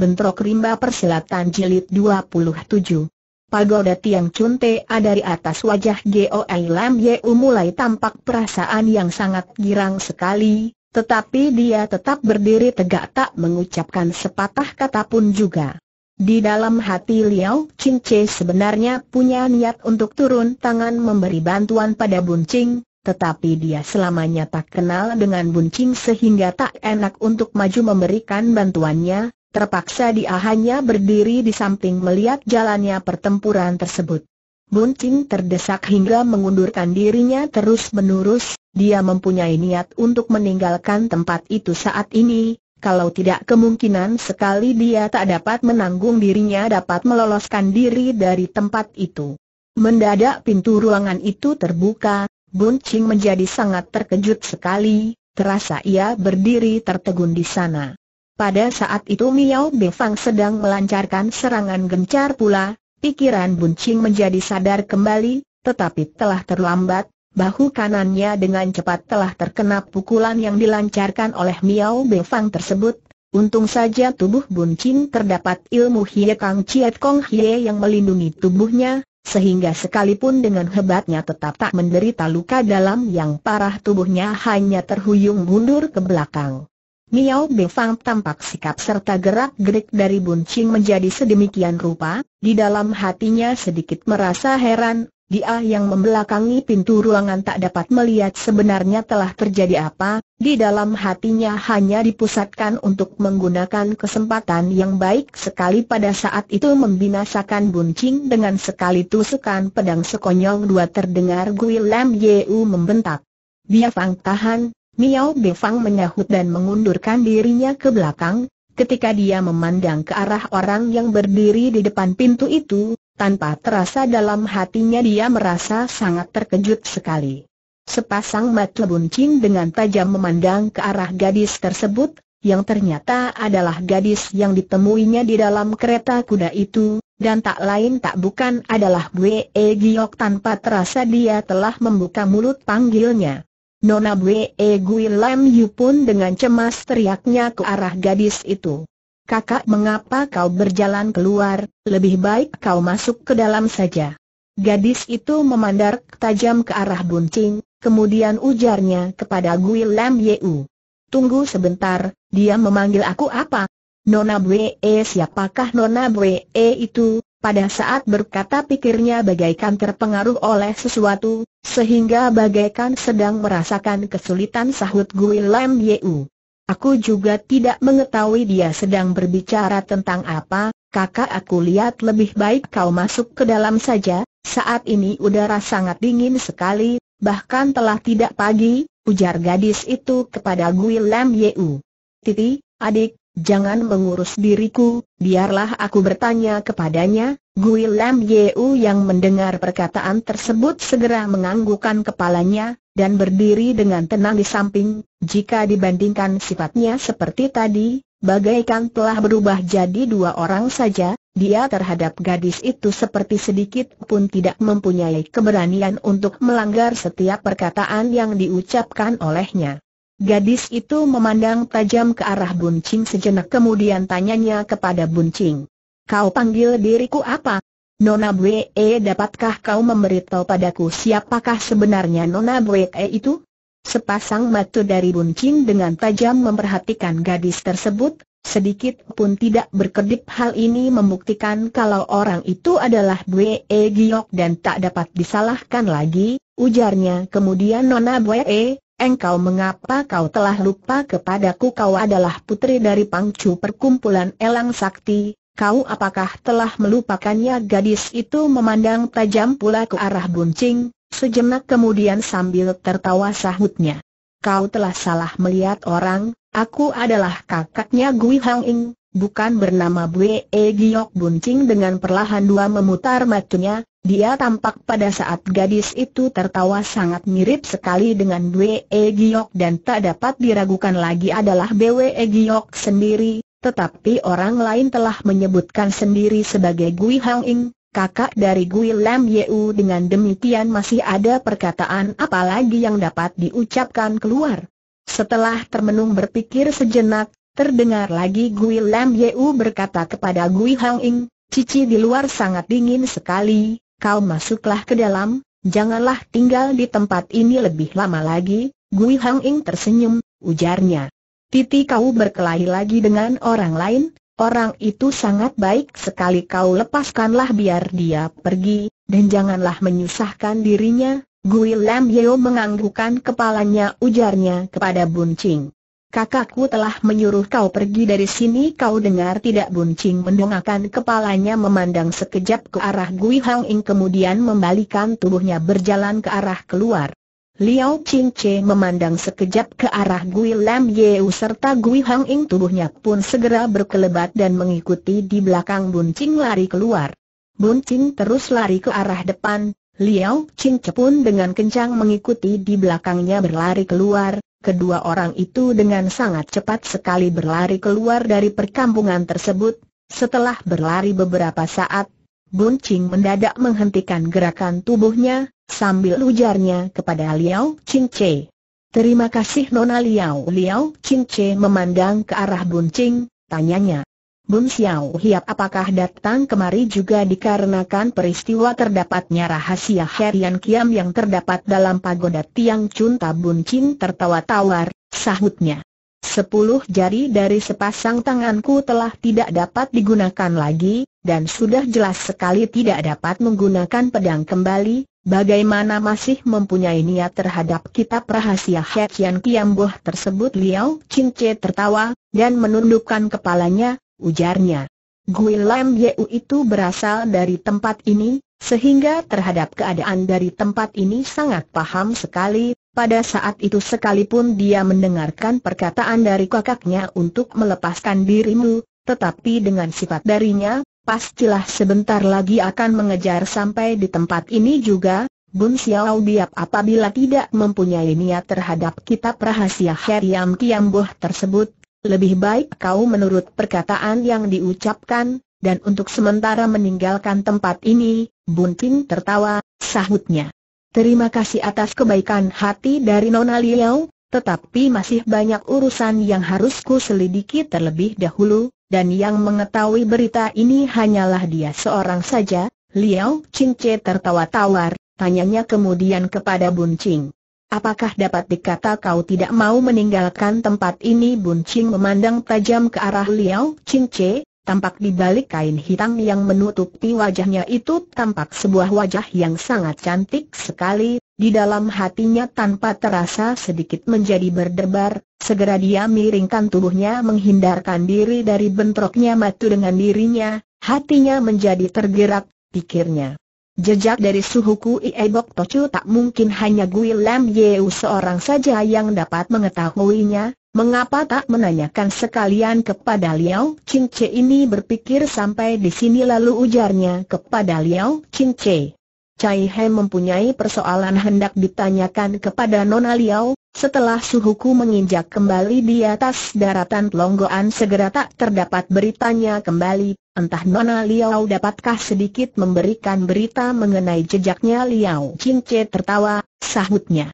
Bentrok Rimba Perselatan Jilid 27 Pagoda Tiang Chunte A dari atas wajah Goi Lam Yeu mulai tampak perasaan yang sangat girang sekali, tetapi dia tetap berdiri tegak tak mengucapkan sepatah kata pun juga. Di dalam hati Liao Che sebenarnya punya niat untuk turun tangan memberi bantuan pada Buncing, tetapi dia selamanya tak kenal dengan Buncing sehingga tak enak untuk maju memberikan bantuannya, Terpaksa dia hanya berdiri di samping melihat jalannya pertempuran tersebut. Buncing terdesak hingga mengundurkan dirinya terus-menerus, dia mempunyai niat untuk meninggalkan tempat itu saat ini, kalau tidak kemungkinan sekali dia tak dapat menanggung dirinya dapat meloloskan diri dari tempat itu. Mendadak pintu ruangan itu terbuka, Buncing menjadi sangat terkejut sekali, terasa ia berdiri tertegun di sana. Pada saat itu Miao Befang sedang melancarkan serangan gencar pula, pikiran Qing menjadi sadar kembali, tetapi telah terlambat, bahu kanannya dengan cepat telah terkena pukulan yang dilancarkan oleh Miao Befang tersebut. Untung saja tubuh Qing terdapat ilmu Hie Kang Chiet Kong Hie yang melindungi tubuhnya, sehingga sekalipun dengan hebatnya tetap tak menderita luka dalam yang parah tubuhnya hanya terhuyung mundur ke belakang. Miao Befang tampak sikap serta gerak-gerik dari Buncing menjadi sedemikian rupa, di dalam hatinya sedikit merasa heran, dia yang membelakangi pintu ruangan tak dapat melihat sebenarnya telah terjadi apa, di dalam hatinya hanya dipusatkan untuk menggunakan kesempatan yang baik sekali pada saat itu membinasakan Buncing dengan sekali tusukan pedang sekonyong dua terdengar Gui Lam Yeu membentak. Bia Fang tahan, Miao Befang menyahut dan mengundurkan dirinya ke belakang, ketika dia memandang ke arah orang yang berdiri di depan pintu itu, tanpa terasa dalam hatinya dia merasa sangat terkejut sekali. Sepasang mata buncing dengan tajam memandang ke arah gadis tersebut, yang ternyata adalah gadis yang ditemuinya di dalam kereta kuda itu, dan tak lain tak bukan adalah Bwe Giok tanpa terasa dia telah membuka mulut panggilnya. Nona Bwe Guilem Yu pun dengan cemas teriaknya ke arah gadis itu. Kakak mengapa kau berjalan keluar, lebih baik kau masuk ke dalam saja. Gadis itu memandar tajam ke arah buncing, kemudian ujarnya kepada Guilem Yu. Tunggu sebentar, dia memanggil aku apa? Nona Bwe e. siapakah Nona Bwe e. itu? Pada saat berkata pikirnya bagaikan terpengaruh oleh sesuatu, sehingga bagaikan sedang merasakan kesulitan sahut Gui Lam Yeu. Aku juga tidak mengetahui dia sedang berbicara tentang apa, kakak aku lihat lebih baik kau masuk ke dalam saja, saat ini udara sangat dingin sekali, bahkan telah tidak pagi, ujar gadis itu kepada Gui Lam Yeu. Titi, adik, Jangan mengurus diriku, biarlah aku bertanya kepadanya, Gui Lam Yeu yang mendengar perkataan tersebut segera menganggukkan kepalanya, dan berdiri dengan tenang di samping, jika dibandingkan sifatnya seperti tadi, bagaikan telah berubah jadi dua orang saja, dia terhadap gadis itu seperti sedikit pun tidak mempunyai keberanian untuk melanggar setiap perkataan yang diucapkan olehnya. Gadis itu memandang tajam ke arah Buncing sejenak kemudian tanyanya kepada Buncing. Kau panggil diriku apa? Nona Bwe, e, dapatkah kau memberitahu padaku siapakah sebenarnya Nona Bwe e itu? Sepasang mata dari Buncing dengan tajam memperhatikan gadis tersebut, sedikit pun tidak berkedip hal ini membuktikan kalau orang itu adalah Bwe e Giok dan tak dapat disalahkan lagi, ujarnya kemudian Nona Bwe, engkau mengapa kau telah lupa kepadaku kau adalah putri dari pangcu perkumpulan elang sakti, kau apakah telah melupakannya gadis itu memandang tajam pula ke arah buncing, sejenak kemudian sambil tertawa sahutnya. Kau telah salah melihat orang, aku adalah kakaknya Gui Hang Ing, bukan bernama Bwe e Giok Buncing dengan perlahan dua memutar matunya, dia tampak pada saat gadis itu tertawa sangat mirip sekali dengan Bwe e Giok dan tak dapat diragukan lagi adalah Bwe e Giok sendiri, tetapi orang lain telah menyebutkan sendiri sebagai Gui Hang Ing, kakak dari Gui Lam Yeu dengan demikian masih ada perkataan apalagi yang dapat diucapkan keluar. Setelah termenung berpikir sejenak, terdengar lagi Gui Lam Yeu berkata kepada Gui Hang Ing, Cici di luar sangat dingin sekali, Kau masuklah ke dalam, janganlah tinggal di tempat ini lebih lama lagi, Gui Hang Ing tersenyum, ujarnya. Titi kau berkelahi lagi dengan orang lain, orang itu sangat baik sekali kau lepaskanlah biar dia pergi, dan janganlah menyusahkan dirinya, Gui Lam Yeo menganggukkan kepalanya ujarnya kepada Bun Ching kakakku telah menyuruh kau pergi dari sini kau dengar tidak buncing mendongakkan kepalanya memandang sekejap ke arah Gui Hang Ing kemudian membalikan tubuhnya berjalan ke arah keluar. Liao Ching Che memandang sekejap ke arah Gui Lam Yeu serta Gui Hang Ing tubuhnya pun segera berkelebat dan mengikuti di belakang buncing lari keluar. Buncing terus lari ke arah depan, Liao Ching Che pun dengan kencang mengikuti di belakangnya berlari keluar, Kedua orang itu dengan sangat cepat sekali berlari keluar dari perkampungan tersebut. Setelah berlari beberapa saat, Bun Ching mendadak menghentikan gerakan tubuhnya, sambil ujarnya kepada Liao Ching Che. Terima kasih Nona Liao Liao Ching Che memandang ke arah Bun Ching, tanyanya. Bun Xiao Hiap apakah datang kemari juga dikarenakan peristiwa terdapatnya rahasia Herian Kiam yang terdapat dalam pagoda Tiang Chun Tabun Cing tertawa tawar, sahutnya. Sepuluh jari dari sepasang tanganku telah tidak dapat digunakan lagi, dan sudah jelas sekali tidak dapat menggunakan pedang kembali, Bagaimana masih mempunyai niat terhadap kitab rahasia Herian Kiam Boh tersebut Liao Che tertawa, dan menundukkan kepalanya, ujarnya. Gui Lam Yeu itu berasal dari tempat ini, sehingga terhadap keadaan dari tempat ini sangat paham sekali, pada saat itu sekalipun dia mendengarkan perkataan dari kakaknya untuk melepaskan dirimu, tetapi dengan sifat darinya, pastilah sebentar lagi akan mengejar sampai di tempat ini juga, Bun Xiao Biap apabila tidak mempunyai niat terhadap kitab rahasia Heriam Kiamboh tersebut, lebih baik kau menurut perkataan yang diucapkan, dan untuk sementara meninggalkan tempat ini, Bunting tertawa, sahutnya. Terima kasih atas kebaikan hati dari Nona Liao, tetapi masih banyak urusan yang harus ku selidiki terlebih dahulu, dan yang mengetahui berita ini hanyalah dia seorang saja, Liao Chingce tertawa tawar, tanyanya kemudian kepada Bunting. Apakah dapat dikata kau tidak mau meninggalkan tempat ini? Bun Ching memandang tajam ke arah Liao Ching Che, tampak di balik kain hitam yang menutupi wajahnya itu tampak sebuah wajah yang sangat cantik sekali, di dalam hatinya tanpa terasa sedikit menjadi berdebar, segera dia miringkan tubuhnya menghindarkan diri dari bentroknya matu dengan dirinya, hatinya menjadi tergerak, pikirnya. Jejak dari suhuku iebok Ebok Tocu tak mungkin hanya Gui Lam Yeu seorang saja yang dapat mengetahuinya, mengapa tak menanyakan sekalian kepada Liao Ching Che ini berpikir sampai di sini lalu ujarnya kepada Liao Ching Che. Cai He mempunyai persoalan hendak ditanyakan kepada Nona Liao, setelah suhuku menginjak kembali di atas daratan Pelonggoan segera tak terdapat beritanya kembali, entah Nona Liao dapatkah sedikit memberikan berita mengenai jejaknya Liao Cince tertawa, sahutnya.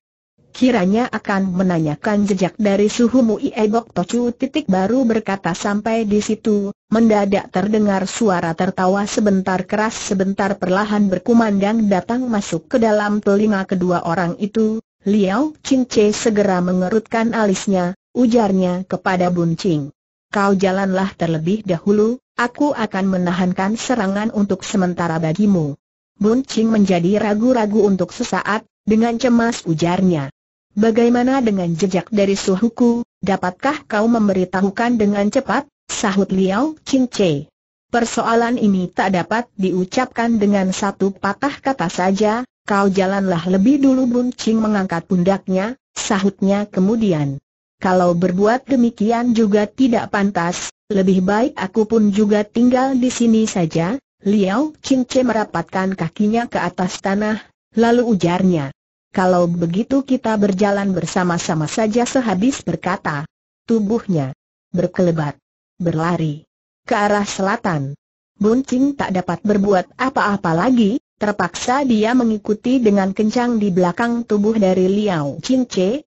Kiranya akan menanyakan jejak dari suhu Mui Ebok Tocu titik baru berkata sampai di situ, mendadak terdengar suara tertawa sebentar keras sebentar perlahan berkumandang datang masuk ke dalam telinga kedua orang itu, Liao Qingce segera mengerutkan alisnya, ujarnya kepada Bun Ching. Kau jalanlah terlebih dahulu, aku akan menahankan serangan untuk sementara bagimu. Bun Ching menjadi ragu-ragu untuk sesaat, dengan cemas ujarnya. Bagaimana dengan jejak dari suhuku, dapatkah kau memberitahukan dengan cepat, sahut Liao Qingce. Persoalan ini tak dapat diucapkan dengan satu patah kata saja, Kau jalanlah lebih dulu Buncing mengangkat pundaknya, sahutnya kemudian. Kalau berbuat demikian juga tidak pantas, lebih baik aku pun juga tinggal di sini saja. Liao Qingce merapatkan kakinya ke atas tanah, lalu ujarnya. Kalau begitu kita berjalan bersama-sama saja sehabis berkata. Tubuhnya berkelebat, berlari ke arah selatan. Buncing tak dapat berbuat apa-apa lagi, Terpaksa dia mengikuti dengan kencang di belakang tubuh dari Liao Chin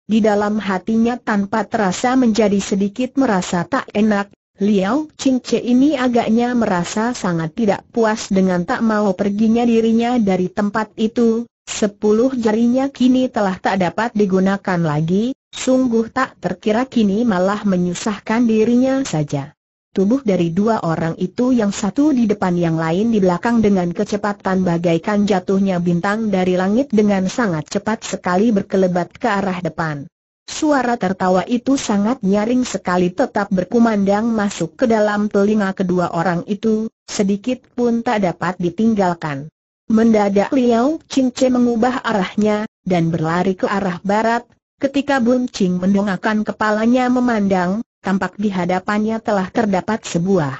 di dalam hatinya tanpa terasa menjadi sedikit merasa tak enak, Liao Chin ini agaknya merasa sangat tidak puas dengan tak mau perginya dirinya dari tempat itu, sepuluh jarinya kini telah tak dapat digunakan lagi, sungguh tak terkira kini malah menyusahkan dirinya saja. Tubuh dari dua orang itu yang satu di depan yang lain di belakang dengan kecepatan bagaikan jatuhnya bintang dari langit dengan sangat cepat sekali berkelebat ke arah depan. Suara tertawa itu sangat nyaring sekali tetap berkumandang masuk ke dalam telinga kedua orang itu, sedikit pun tak dapat ditinggalkan. Mendadak Liao Qingce mengubah arahnya, dan berlari ke arah barat, ketika Bun Ching mendongakkan kepalanya memandang, tampak di hadapannya telah terdapat sebuah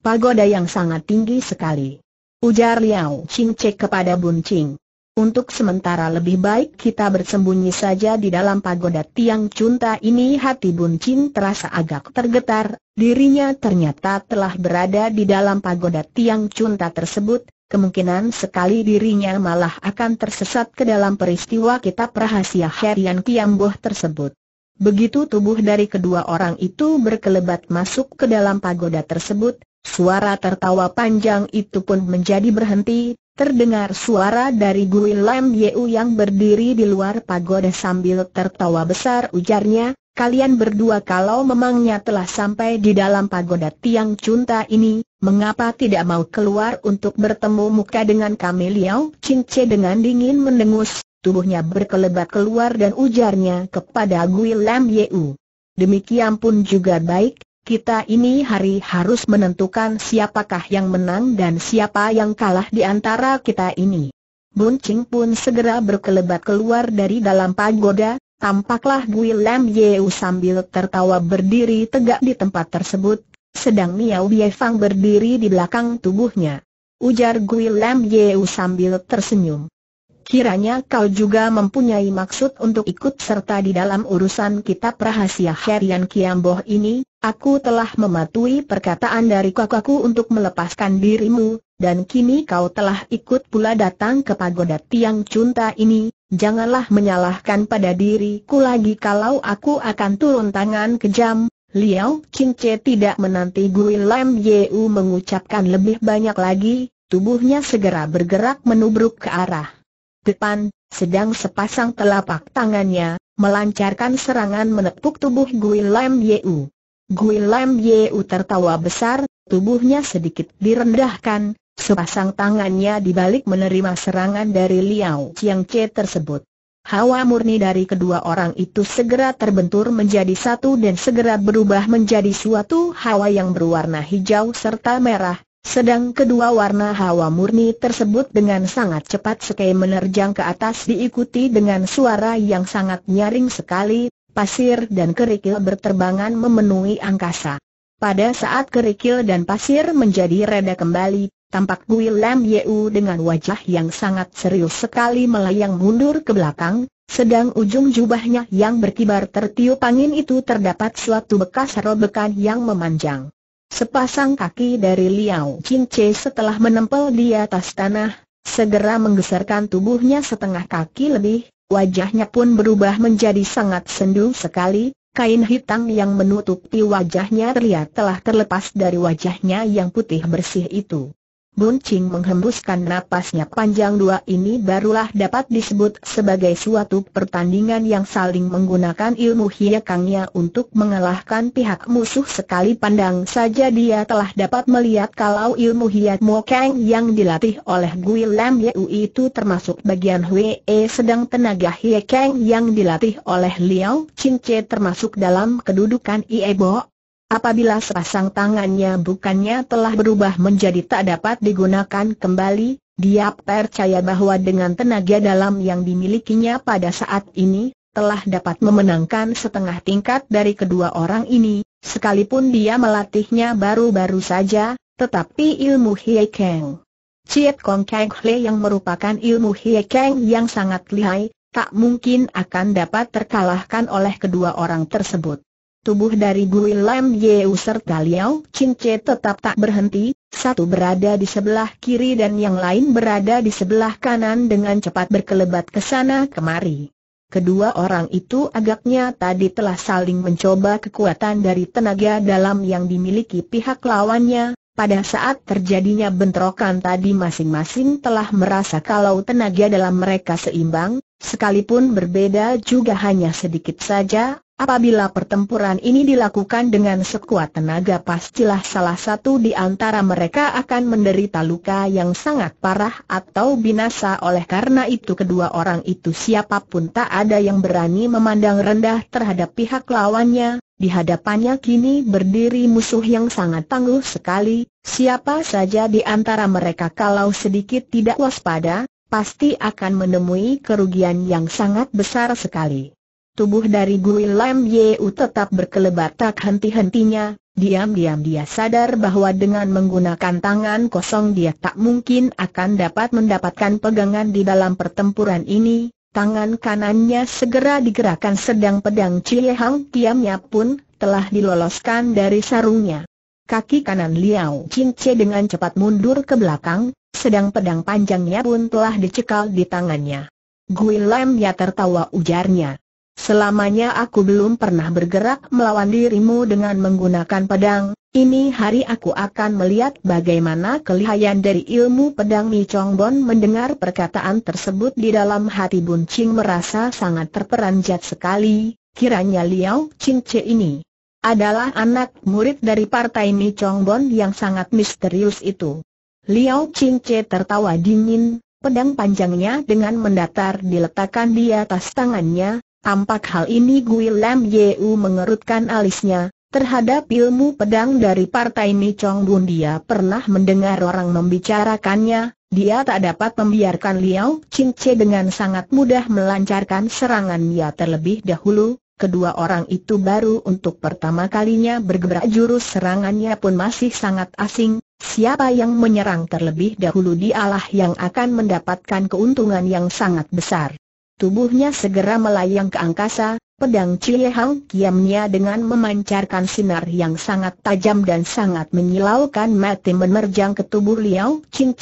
pagoda yang sangat tinggi sekali. Ujar Liao Ching Cek kepada Bun Ching. Untuk sementara lebih baik kita bersembunyi saja di dalam pagoda tiang cunta ini hati Buncin terasa agak tergetar, dirinya ternyata telah berada di dalam pagoda tiang cunta tersebut, kemungkinan sekali dirinya malah akan tersesat ke dalam peristiwa kitab rahasia Herian Kiamboh tersebut. Begitu tubuh dari kedua orang itu berkelebat masuk ke dalam pagoda tersebut, suara tertawa panjang itu pun menjadi berhenti, terdengar suara dari Gui Lam Yeu yang berdiri di luar pagoda sambil tertawa besar ujarnya, kalian berdua kalau memangnya telah sampai di dalam pagoda Tiang cinta ini, mengapa tidak mau keluar untuk bertemu muka dengan kami Liao Cince dengan dingin mendengus, tubuhnya berkelebat keluar dan ujarnya kepada Gui Lam Yeu. Demikian pun juga baik, kita ini hari harus menentukan siapakah yang menang dan siapa yang kalah di antara kita ini. Bun Ching pun segera berkelebat keluar dari dalam pagoda, tampaklah Gui Lam Yeu sambil tertawa berdiri tegak di tempat tersebut, sedang Miao Biefang berdiri di belakang tubuhnya. Ujar Gui Lam Yeu sambil tersenyum. Kiranya kau juga mempunyai maksud untuk ikut serta di dalam urusan kitab rahasia Herian Kiamboh ini, aku telah mematuhi perkataan dari kakakku untuk melepaskan dirimu, dan kini kau telah ikut pula datang ke pagoda Tiang cinta ini, janganlah menyalahkan pada diriku lagi kalau aku akan turun tangan kejam. Liao Qingce tidak menanti Gui Lam Yeu mengucapkan lebih banyak lagi, tubuhnya segera bergerak menubruk ke arah depan, sedang sepasang telapak tangannya, melancarkan serangan menepuk tubuh Gui Lam Yeu. Gui Lam Yeu tertawa besar, tubuhnya sedikit direndahkan, sepasang tangannya dibalik menerima serangan dari Liao Chiang Che tersebut. Hawa murni dari kedua orang itu segera terbentur menjadi satu dan segera berubah menjadi suatu hawa yang berwarna hijau serta merah, sedang kedua warna hawa murni tersebut dengan sangat cepat sekali menerjang ke atas diikuti dengan suara yang sangat nyaring sekali, pasir dan kerikil berterbangan memenuhi angkasa. Pada saat kerikil dan pasir menjadi reda kembali, tampak Gui Lam Yeu dengan wajah yang sangat serius sekali melayang mundur ke belakang, sedang ujung jubahnya yang berkibar tertiup angin itu terdapat suatu bekas robekan yang memanjang. Sepasang kaki dari Liao Cince setelah menempel di atas tanah, segera menggeserkan tubuhnya setengah kaki lebih, wajahnya pun berubah menjadi sangat sendu sekali, kain hitam yang menutupi wajahnya terlihat telah terlepas dari wajahnya yang putih bersih itu. Bun Ching menghembuskan napasnya panjang dua ini barulah dapat disebut sebagai suatu pertandingan yang saling menggunakan ilmu hiekangnya untuk mengalahkan pihak musuh sekali pandang saja dia telah dapat melihat kalau ilmu hiat Kang yang dilatih oleh Gui Lam Yeu itu termasuk bagian E sedang tenaga hiekang yang dilatih oleh Liao Ching Che termasuk dalam kedudukan Iebo Apabila sepasang tangannya bukannya telah berubah menjadi tak dapat digunakan kembali, dia percaya bahwa dengan tenaga dalam yang dimilikinya pada saat ini, telah dapat memenangkan setengah tingkat dari kedua orang ini, sekalipun dia melatihnya baru-baru saja, tetapi ilmu Hie Kang. Ciet Kong Kang Hle yang merupakan ilmu Hie Kang yang sangat lihai, tak mungkin akan dapat terkalahkan oleh kedua orang tersebut. Tubuh dari Gui Lam Yeu serta Liao Cince tetap tak berhenti, satu berada di sebelah kiri dan yang lain berada di sebelah kanan dengan cepat berkelebat ke sana kemari. Kedua orang itu agaknya tadi telah saling mencoba kekuatan dari tenaga dalam yang dimiliki pihak lawannya, pada saat terjadinya bentrokan tadi masing-masing telah merasa kalau tenaga dalam mereka seimbang, sekalipun berbeda juga hanya sedikit saja, Apabila pertempuran ini dilakukan dengan sekuat tenaga pastilah salah satu di antara mereka akan menderita luka yang sangat parah atau binasa oleh karena itu kedua orang itu siapapun tak ada yang berani memandang rendah terhadap pihak lawannya, di hadapannya kini berdiri musuh yang sangat tangguh sekali, siapa saja di antara mereka kalau sedikit tidak waspada, pasti akan menemui kerugian yang sangat besar sekali. Tubuh dari Gui Lam Yeu tetap berkelebat tak henti-hentinya, diam-diam dia sadar bahwa dengan menggunakan tangan kosong dia tak mungkin akan dapat mendapatkan pegangan di dalam pertempuran ini, tangan kanannya segera digerakkan sedang pedang Cie Hang Kiamnya pun telah diloloskan dari sarungnya. Kaki kanan Liao Che dengan cepat mundur ke belakang, sedang pedang panjangnya pun telah dicekal di tangannya. Gui Lam ya tertawa ujarnya. Selamanya aku belum pernah bergerak melawan dirimu dengan menggunakan pedang, ini hari aku akan melihat bagaimana kelihayan dari ilmu pedang Mi Chong Bon mendengar perkataan tersebut di dalam hati Bun Ching merasa sangat terperanjat sekali, kiranya Liao Ching Che ini adalah anak murid dari partai Mi Chong Bon yang sangat misterius itu. Liao Ching Che tertawa dingin, pedang panjangnya dengan mendatar diletakkan di atas tangannya, Tampak hal ini Gui Lam Yeu mengerutkan alisnya, terhadap ilmu pedang dari Partai chong Bun dia pernah mendengar orang membicarakannya, dia tak dapat membiarkan Liao Cince dengan sangat mudah melancarkan serangan dia terlebih dahulu, kedua orang itu baru untuk pertama kalinya bergerak jurus serangannya pun masih sangat asing, siapa yang menyerang terlebih dahulu dialah yang akan mendapatkan keuntungan yang sangat besar. Tubuhnya segera melayang ke angkasa, pedang Cie Hang Kiamnya dengan memancarkan sinar yang sangat tajam dan sangat menyilaukan mati menerjang ke tubuh Liao Chin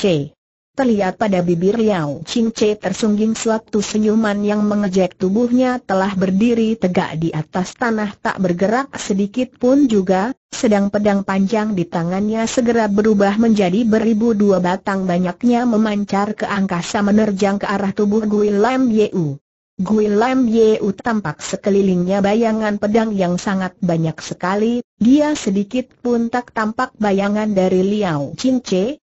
Terlihat pada bibir Liao Ching tersungging suatu senyuman yang mengejek tubuhnya telah berdiri tegak di atas tanah tak bergerak sedikit pun juga, sedang pedang panjang di tangannya segera berubah menjadi beribu dua batang banyaknya memancar ke angkasa menerjang ke arah tubuh Gui Lam Yeu. Gui Lam Yeu tampak sekelilingnya bayangan pedang yang sangat banyak sekali, dia sedikit pun tak tampak bayangan dari Liao Ching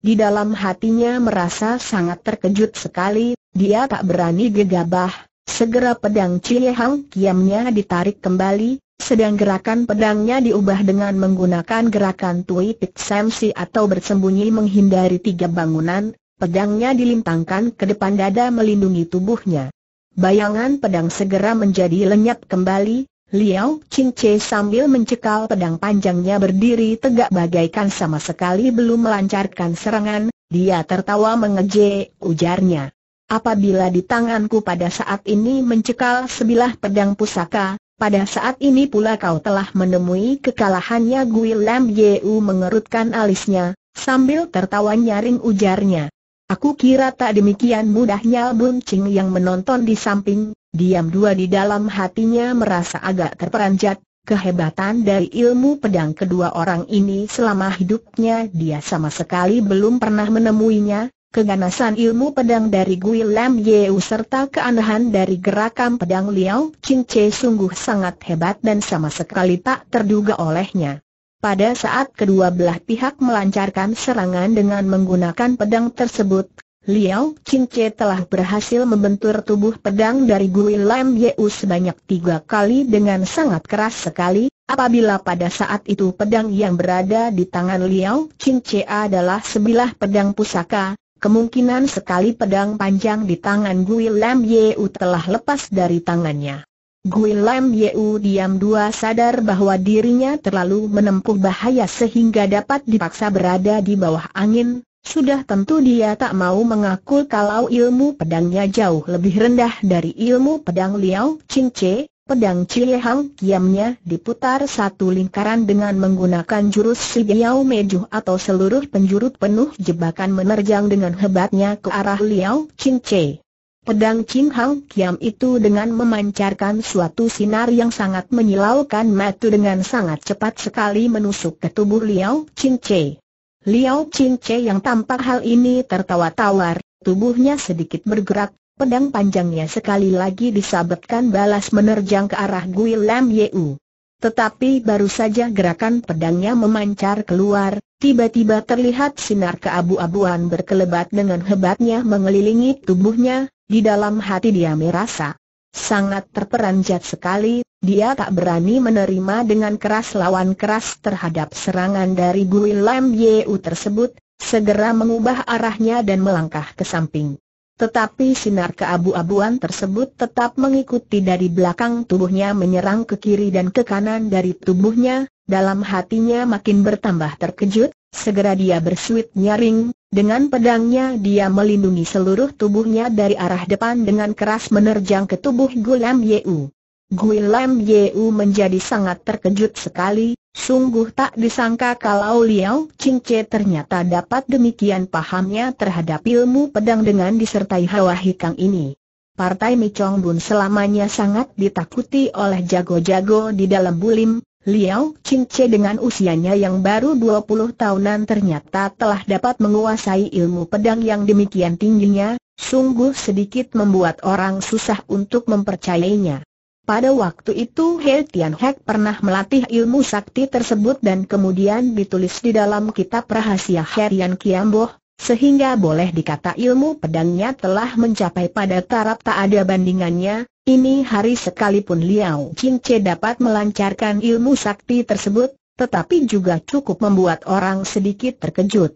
di dalam hatinya merasa sangat terkejut sekali, dia tak berani gegabah, segera pedang Cie Hang Kiamnya ditarik kembali, sedang gerakan pedangnya diubah dengan menggunakan gerakan Tui Pit Samsi atau bersembunyi menghindari tiga bangunan, pedangnya dilintangkan ke depan dada melindungi tubuhnya. Bayangan pedang segera menjadi lenyap kembali, Liao Qingce sambil mencekal pedang panjangnya berdiri tegak bagaikan sama sekali belum melancarkan serangan, dia tertawa mengejek, ujarnya. Apabila di tanganku pada saat ini mencekal sebilah pedang pusaka, pada saat ini pula kau telah menemui kekalahannya Gui Lam Yeu mengerutkan alisnya, sambil tertawa nyaring ujarnya. Aku kira tak demikian mudahnya Bun Ching yang menonton di samping, diam dua di dalam hatinya merasa agak terperanjat, Kehebatan dari ilmu pedang kedua orang ini selama hidupnya dia sama sekali belum pernah menemuinya, keganasan ilmu pedang dari Gui Lam Yeu serta keanehan dari gerakan pedang Liao Ching Che sungguh sangat hebat dan sama sekali tak terduga olehnya. Pada saat kedua belah pihak melancarkan serangan dengan menggunakan pedang tersebut, Liao Qingce telah berhasil membentur tubuh pedang dari Gui Lam Yeu sebanyak tiga kali dengan sangat keras sekali, apabila pada saat itu pedang yang berada di tangan Liao Qingce adalah sebilah pedang pusaka, kemungkinan sekali pedang panjang di tangan Gui Lam Yeu telah lepas dari tangannya. Gui Lam Yeu diam dua sadar bahwa dirinya terlalu menempuh bahaya sehingga dapat dipaksa berada di bawah angin, sudah tentu dia tak mau mengaku kalau ilmu pedangnya jauh lebih rendah dari ilmu pedang Liao Ching Che, pedang Cie Hang Kiamnya diputar satu lingkaran dengan menggunakan jurus Si Biao Meju atau seluruh penjurut penuh jebakan menerjang dengan hebatnya ke arah Liao Ching Che. Pedang Ching Hang Kiam itu dengan memancarkan suatu sinar yang sangat menyilaukan matu dengan sangat cepat sekali menusuk ke tubuh Liao Ching Che. Liao Ching Che yang tampak hal ini tertawa tawar, tubuhnya sedikit bergerak, pedang panjangnya sekali lagi disabetkan balas menerjang ke arah Gui Lam U. Tetapi baru saja gerakan pedangnya memancar keluar, Tiba-tiba terlihat sinar keabu-abuan berkelebat dengan hebatnya mengelilingi tubuhnya, di dalam hati dia merasa sangat terperanjat sekali, dia tak berani menerima dengan keras lawan keras terhadap serangan dari Gui Lam Yeu tersebut, segera mengubah arahnya dan melangkah ke samping. Tetapi sinar keabu-abuan tersebut tetap mengikuti dari belakang tubuhnya menyerang ke kiri dan ke kanan dari tubuhnya, dalam hatinya makin bertambah terkejut, segera dia bersuit nyaring, dengan pedangnya dia melindungi seluruh tubuhnya dari arah depan dengan keras menerjang ke tubuh Gulam Yeu. Gui Lam Yeu menjadi sangat terkejut sekali, sungguh tak disangka kalau Liao Qingce ternyata dapat demikian pahamnya terhadap ilmu pedang dengan disertai hawa hikang ini. Partai Micong Bun selamanya sangat ditakuti oleh jago-jago di dalam bulim, Liao Qingce dengan usianya yang baru 20 tahunan ternyata telah dapat menguasai ilmu pedang yang demikian tingginya, sungguh sedikit membuat orang susah untuk mempercayainya. Pada waktu itu He Tian Hek pernah melatih ilmu sakti tersebut dan kemudian ditulis di dalam kitab rahasia Herian Kiamboh, sehingga boleh dikata ilmu pedangnya telah mencapai pada taraf tak ada bandingannya, ini hari sekalipun Liao Qingce dapat melancarkan ilmu sakti tersebut, tetapi juga cukup membuat orang sedikit terkejut.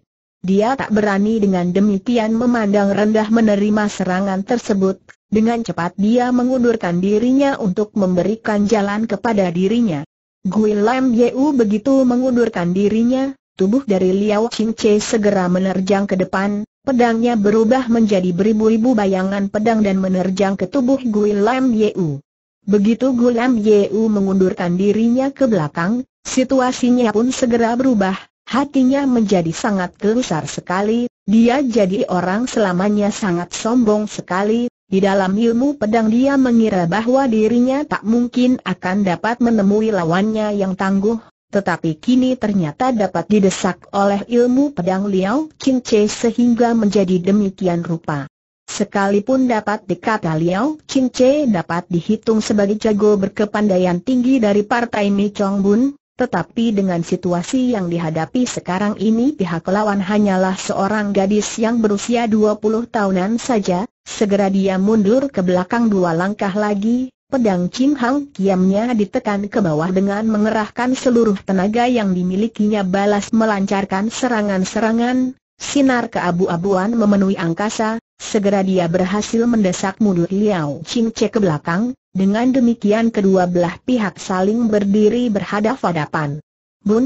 Dia tak berani dengan demikian memandang rendah menerima serangan tersebut, dengan cepat dia mengundurkan dirinya untuk memberikan jalan kepada dirinya. Gui Lam Yeu begitu mengundurkan dirinya, tubuh dari Liao Ching Che segera menerjang ke depan, pedangnya berubah menjadi beribu-ribu bayangan pedang dan menerjang ke tubuh Gui Lam Yeu. Begitu Gui Lam Yeu mengundurkan dirinya ke belakang, situasinya pun segera berubah, Hatinya menjadi sangat gelisar sekali, dia jadi orang selamanya sangat sombong sekali, di dalam ilmu pedang dia mengira bahwa dirinya tak mungkin akan dapat menemui lawannya yang tangguh, tetapi kini ternyata dapat didesak oleh ilmu pedang Liao Qing Che sehingga menjadi demikian rupa. Sekalipun dapat dikata Liao Qing Che dapat dihitung sebagai jago berkepandaian tinggi dari partai Mi Chong Bun, tetapi dengan situasi yang dihadapi sekarang ini pihak lawan hanyalah seorang gadis yang berusia 20 tahunan saja, segera dia mundur ke belakang dua langkah lagi, pedang Chin Hang Kiamnya ditekan ke bawah dengan mengerahkan seluruh tenaga yang dimilikinya balas melancarkan serangan-serangan, sinar keabu-abuan memenuhi angkasa, Segera dia berhasil mendesak mundur Liao Ching Che ke belakang, dengan demikian kedua belah pihak saling berdiri berhadap-hadapan.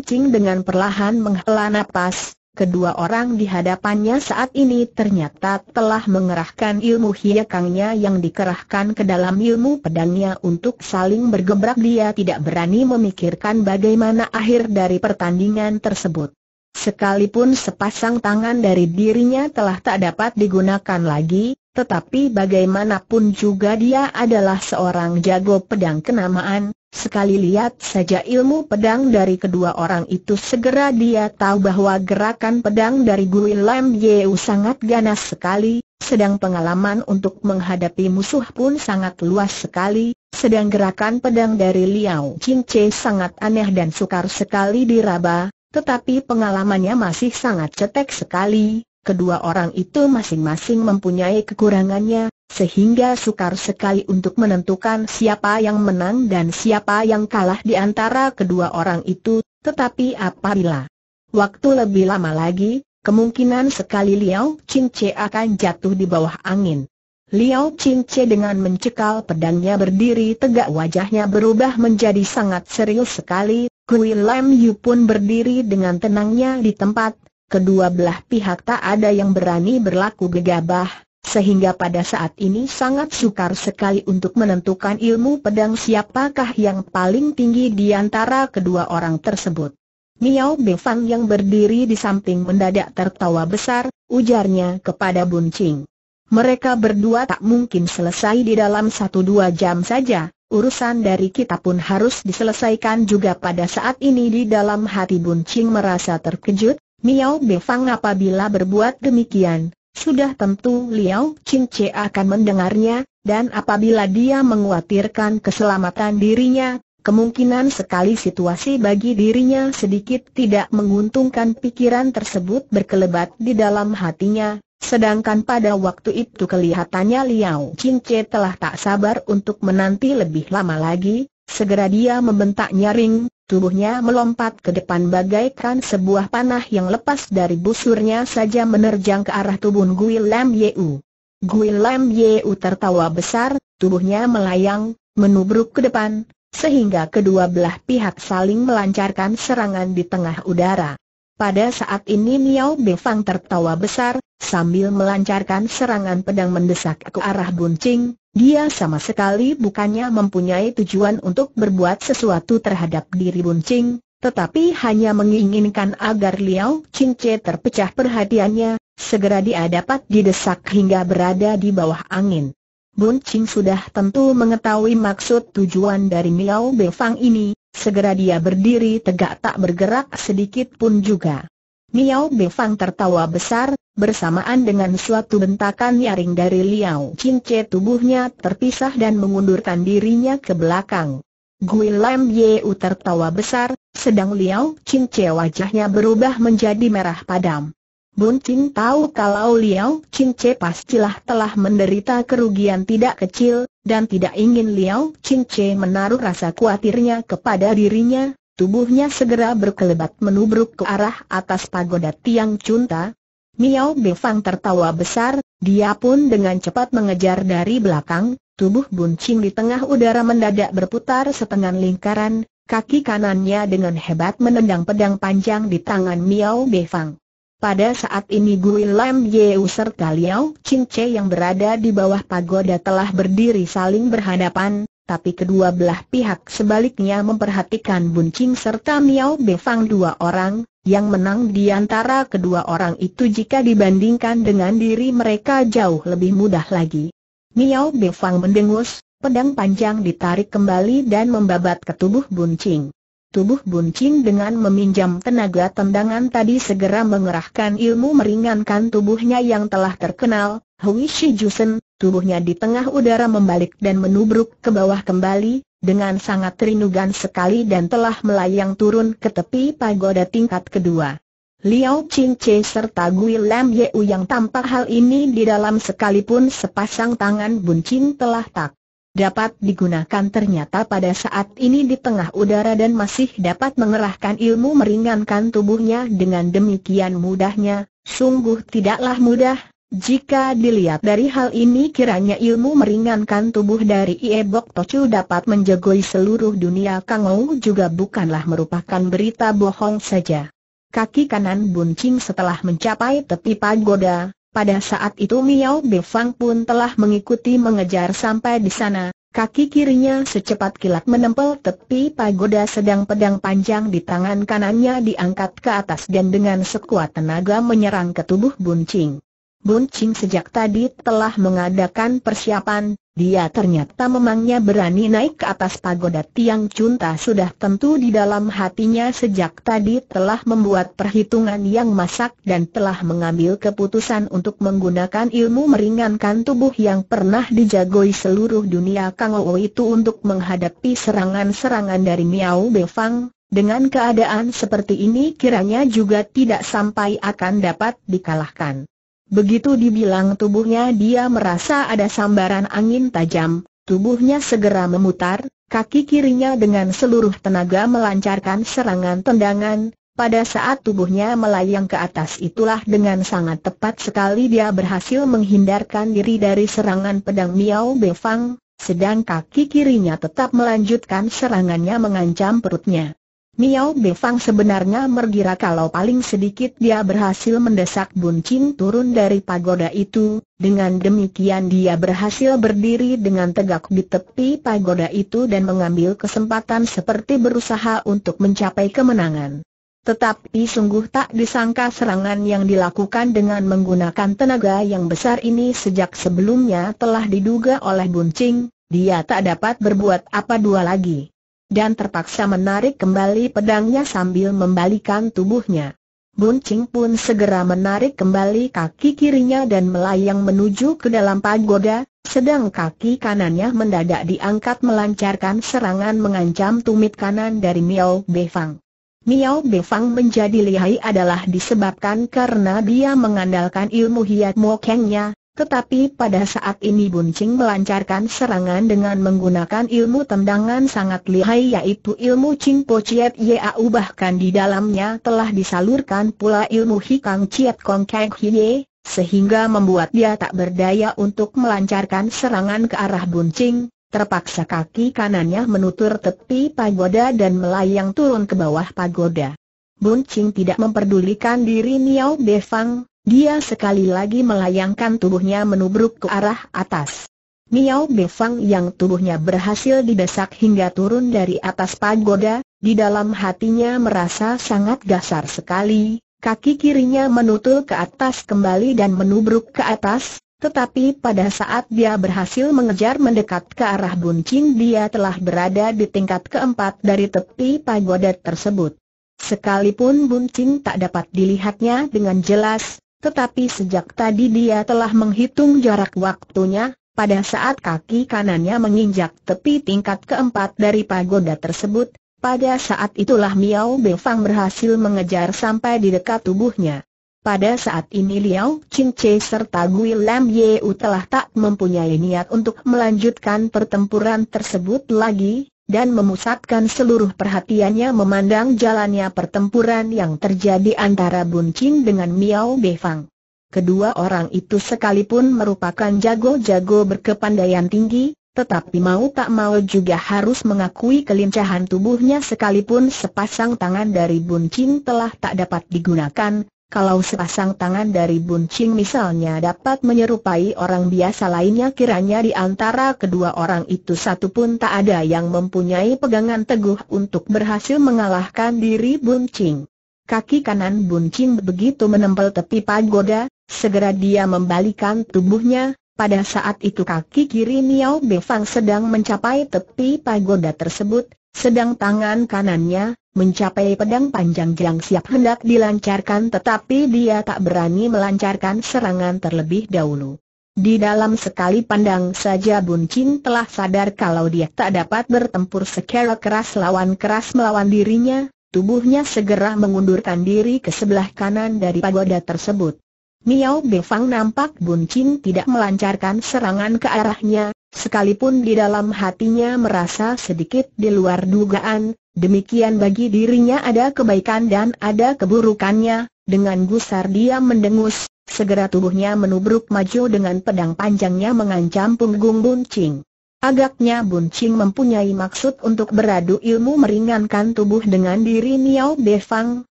Ching dengan perlahan menghela nafas. kedua orang di hadapannya saat ini ternyata telah mengerahkan ilmu hiekangnya yang dikerahkan ke dalam ilmu pedangnya untuk saling bergebrak dia tidak berani memikirkan bagaimana akhir dari pertandingan tersebut. Sekalipun sepasang tangan dari dirinya telah tak dapat digunakan lagi, tetapi bagaimanapun juga dia adalah seorang jago pedang kenamaan, sekali lihat saja ilmu pedang dari kedua orang itu segera dia tahu bahwa gerakan pedang dari Gui Lam Yeu sangat ganas sekali, sedang pengalaman untuk menghadapi musuh pun sangat luas sekali, sedang gerakan pedang dari Liao Ching sangat aneh dan sukar sekali diraba, tetapi pengalamannya masih sangat cetek sekali, kedua orang itu masing-masing mempunyai kekurangannya, sehingga sukar sekali untuk menentukan siapa yang menang dan siapa yang kalah di antara kedua orang itu, tetapi apabila waktu lebih lama lagi, kemungkinan sekali Liao Qingce akan jatuh di bawah angin. Liao Qingce dengan mencekal pedangnya berdiri tegak wajahnya berubah menjadi sangat serius sekali, Kui Lam Yu pun berdiri dengan tenangnya di tempat, kedua belah pihak tak ada yang berani berlaku gegabah, sehingga pada saat ini sangat sukar sekali untuk menentukan ilmu pedang siapakah yang paling tinggi di antara kedua orang tersebut. Miao Befang yang berdiri di samping mendadak tertawa besar, ujarnya kepada Bun Ching. Mereka berdua tak mungkin selesai di dalam satu dua jam saja, urusan dari kita pun harus diselesaikan juga pada saat ini di dalam hati Bun Ching merasa terkejut, Miao Befang apabila berbuat demikian, sudah tentu Liao Ching Che akan mendengarnya, dan apabila dia menguatirkan keselamatan dirinya, kemungkinan sekali situasi bagi dirinya sedikit tidak menguntungkan pikiran tersebut berkelebat di dalam hatinya, Sedangkan pada waktu itu kelihatannya Liao Cince telah tak sabar untuk menanti lebih lama lagi, segera dia membentak nyaring, tubuhnya melompat ke depan bagaikan sebuah panah yang lepas dari busurnya saja menerjang ke arah tubuh Gui Lam Yeu. Gui Lam Yeu tertawa besar, tubuhnya melayang, menubruk ke depan, sehingga kedua belah pihak saling melancarkan serangan di tengah udara. Pada saat ini Niao Befang tertawa besar, Sambil melancarkan serangan pedang mendesak ke arah Buncing, dia sama sekali bukannya mempunyai tujuan untuk berbuat sesuatu terhadap diri Buncing, tetapi hanya menginginkan agar Liao Qingce terpecah perhatiannya, segera dia dapat didesak hingga berada di bawah angin. Bun sudah tentu mengetahui maksud tujuan dari Miao Befang ini, segera dia berdiri tegak tak bergerak sedikit pun juga. Miao Befang tertawa besar, Bersamaan dengan suatu bentakan nyaring dari Liao Cince tubuhnya terpisah dan mengundurkan dirinya ke belakang. Gui Lam Yeu tertawa besar, sedang Liao Cince wajahnya berubah menjadi merah padam. Bun Cing tahu kalau Liao Cince pastilah telah menderita kerugian tidak kecil, dan tidak ingin Liao Cince menaruh rasa khawatirnya kepada dirinya, tubuhnya segera berkelebat menubruk ke arah atas pagoda Tiang Cunta, Miao Befang tertawa besar, dia pun dengan cepat mengejar dari belakang, tubuh buncing di tengah udara mendadak berputar setengah lingkaran, kaki kanannya dengan hebat menendang pedang panjang di tangan Miao Befang. Pada saat ini Gui Lam Yeu serta Liao Ching Che yang berada di bawah pagoda telah berdiri saling berhadapan, tapi kedua belah pihak sebaliknya memperhatikan Buncing serta Miao Befang dua orang, yang menang di antara kedua orang itu jika dibandingkan dengan diri mereka jauh lebih mudah lagi. Miao Befang mendengus, pedang panjang ditarik kembali dan membabat ke tubuh Buncing. Tubuh Buncing dengan meminjam tenaga tendangan tadi segera mengerahkan ilmu meringankan tubuhnya yang telah terkenal, Hui Shi Jusen, tubuhnya di tengah udara membalik dan menubruk ke bawah kembali, dengan sangat terinugan sekali dan telah melayang turun ke tepi pagoda tingkat kedua. Liao Qing Che serta Gui Lam U yang tampak hal ini di dalam sekalipun sepasang tangan buncing telah tak dapat digunakan ternyata pada saat ini di tengah udara dan masih dapat mengerahkan ilmu meringankan tubuhnya dengan demikian mudahnya, sungguh tidaklah mudah, jika dilihat dari hal ini kiranya ilmu meringankan tubuh dari Iebok Tochu dapat menjegoi seluruh dunia Kang Kangou juga bukanlah merupakan berita bohong saja. Kaki kanan buncing setelah mencapai tepi pagoda, pada saat itu Miao Befang pun telah mengikuti mengejar sampai di sana, kaki kirinya secepat kilat menempel tepi pagoda sedang pedang panjang di tangan kanannya diangkat ke atas dan dengan sekuat tenaga menyerang ke tubuh buncing. Bun Ching sejak tadi telah mengadakan persiapan, dia ternyata memangnya berani naik ke atas pagoda Tiang Cunta sudah tentu di dalam hatinya sejak tadi telah membuat perhitungan yang masak dan telah mengambil keputusan untuk menggunakan ilmu meringankan tubuh yang pernah dijagoi seluruh dunia Kang itu untuk menghadapi serangan-serangan dari Miao Befang, dengan keadaan seperti ini kiranya juga tidak sampai akan dapat dikalahkan. Begitu dibilang tubuhnya dia merasa ada sambaran angin tajam, tubuhnya segera memutar, kaki kirinya dengan seluruh tenaga melancarkan serangan tendangan, pada saat tubuhnya melayang ke atas itulah dengan sangat tepat sekali dia berhasil menghindarkan diri dari serangan pedang Miao Befang, sedang kaki kirinya tetap melanjutkan serangannya mengancam perutnya. Miao Befang sebenarnya mergira kalau paling sedikit dia berhasil mendesak Bun turun dari pagoda itu, dengan demikian dia berhasil berdiri dengan tegak di tepi pagoda itu dan mengambil kesempatan seperti berusaha untuk mencapai kemenangan. Tetapi sungguh tak disangka serangan yang dilakukan dengan menggunakan tenaga yang besar ini sejak sebelumnya telah diduga oleh Buncing, dia tak dapat berbuat apa dua lagi dan terpaksa menarik kembali pedangnya sambil membalikan tubuhnya. Buncing pun segera menarik kembali kaki kirinya dan melayang menuju ke dalam pagoda, sedang kaki kanannya mendadak diangkat melancarkan serangan mengancam tumit kanan dari Miao Befang. Miao Befang menjadi lihai adalah disebabkan karena dia mengandalkan ilmu hiat mokengnya, tetapi pada saat ini Buncing melancarkan serangan dengan menggunakan ilmu tendangan sangat lihai yaitu ilmu cing Po Chiet Yau bahkan di dalamnya telah disalurkan pula ilmu Hikang ciat Kong Kang Hiye, sehingga membuat dia tak berdaya untuk melancarkan serangan ke arah Buncing, terpaksa kaki kanannya menutur tepi pagoda dan melayang turun ke bawah pagoda. Buncing tidak memperdulikan diri Niao Befang, dia sekali lagi melayangkan tubuhnya menubruk ke arah atas. Miao Befang yang tubuhnya berhasil didesak hingga turun dari atas pagoda, di dalam hatinya merasa sangat dasar sekali, kaki kirinya menutul ke atas kembali dan menubruk ke atas, tetapi pada saat dia berhasil mengejar mendekat ke arah buncing dia telah berada di tingkat keempat dari tepi pagoda tersebut. Sekalipun buncing tak dapat dilihatnya dengan jelas, tetapi sejak tadi dia telah menghitung jarak waktunya, pada saat kaki kanannya menginjak tepi tingkat keempat dari pagoda tersebut, pada saat itulah Miao Befang berhasil mengejar sampai di dekat tubuhnya. Pada saat ini Liao Chin serta Gui Lam Yeu telah tak mempunyai niat untuk melanjutkan pertempuran tersebut lagi, dan memusatkan seluruh perhatiannya memandang jalannya pertempuran yang terjadi antara Bun Qing dengan Miao Befang. Kedua orang itu sekalipun merupakan jago-jago berkepandaian tinggi, tetapi mau tak mau juga harus mengakui kelincahan tubuhnya sekalipun sepasang tangan dari Bun Qing telah tak dapat digunakan, kalau sepasang tangan dari buncing misalnya dapat menyerupai orang biasa lainnya kiranya di antara kedua orang itu satu pun tak ada yang mempunyai pegangan teguh untuk berhasil mengalahkan diri buncing. Kaki kanan buncing begitu menempel tepi pagoda, segera dia membalikan tubuhnya, pada saat itu kaki kiri Miao Befang sedang mencapai tepi pagoda tersebut, sedang tangan kanannya, mencapai pedang panjang yang siap hendak dilancarkan tetapi dia tak berani melancarkan serangan terlebih dahulu. Di dalam sekali pandang saja Bun Chin telah sadar kalau dia tak dapat bertempur secara keras lawan keras melawan dirinya, tubuhnya segera mengundurkan diri ke sebelah kanan dari pagoda tersebut. Miao Befang nampak Bun Chin tidak melancarkan serangan ke arahnya, sekalipun di dalam hatinya merasa sedikit di luar dugaan, demikian bagi dirinya ada kebaikan dan ada keburukannya, dengan gusar dia mendengus, segera tubuhnya menubruk maju dengan pedang panjangnya mengancam punggung Bun Chin. Agaknya Bun mempunyai maksud untuk beradu ilmu meringankan tubuh dengan diri Miao Befang,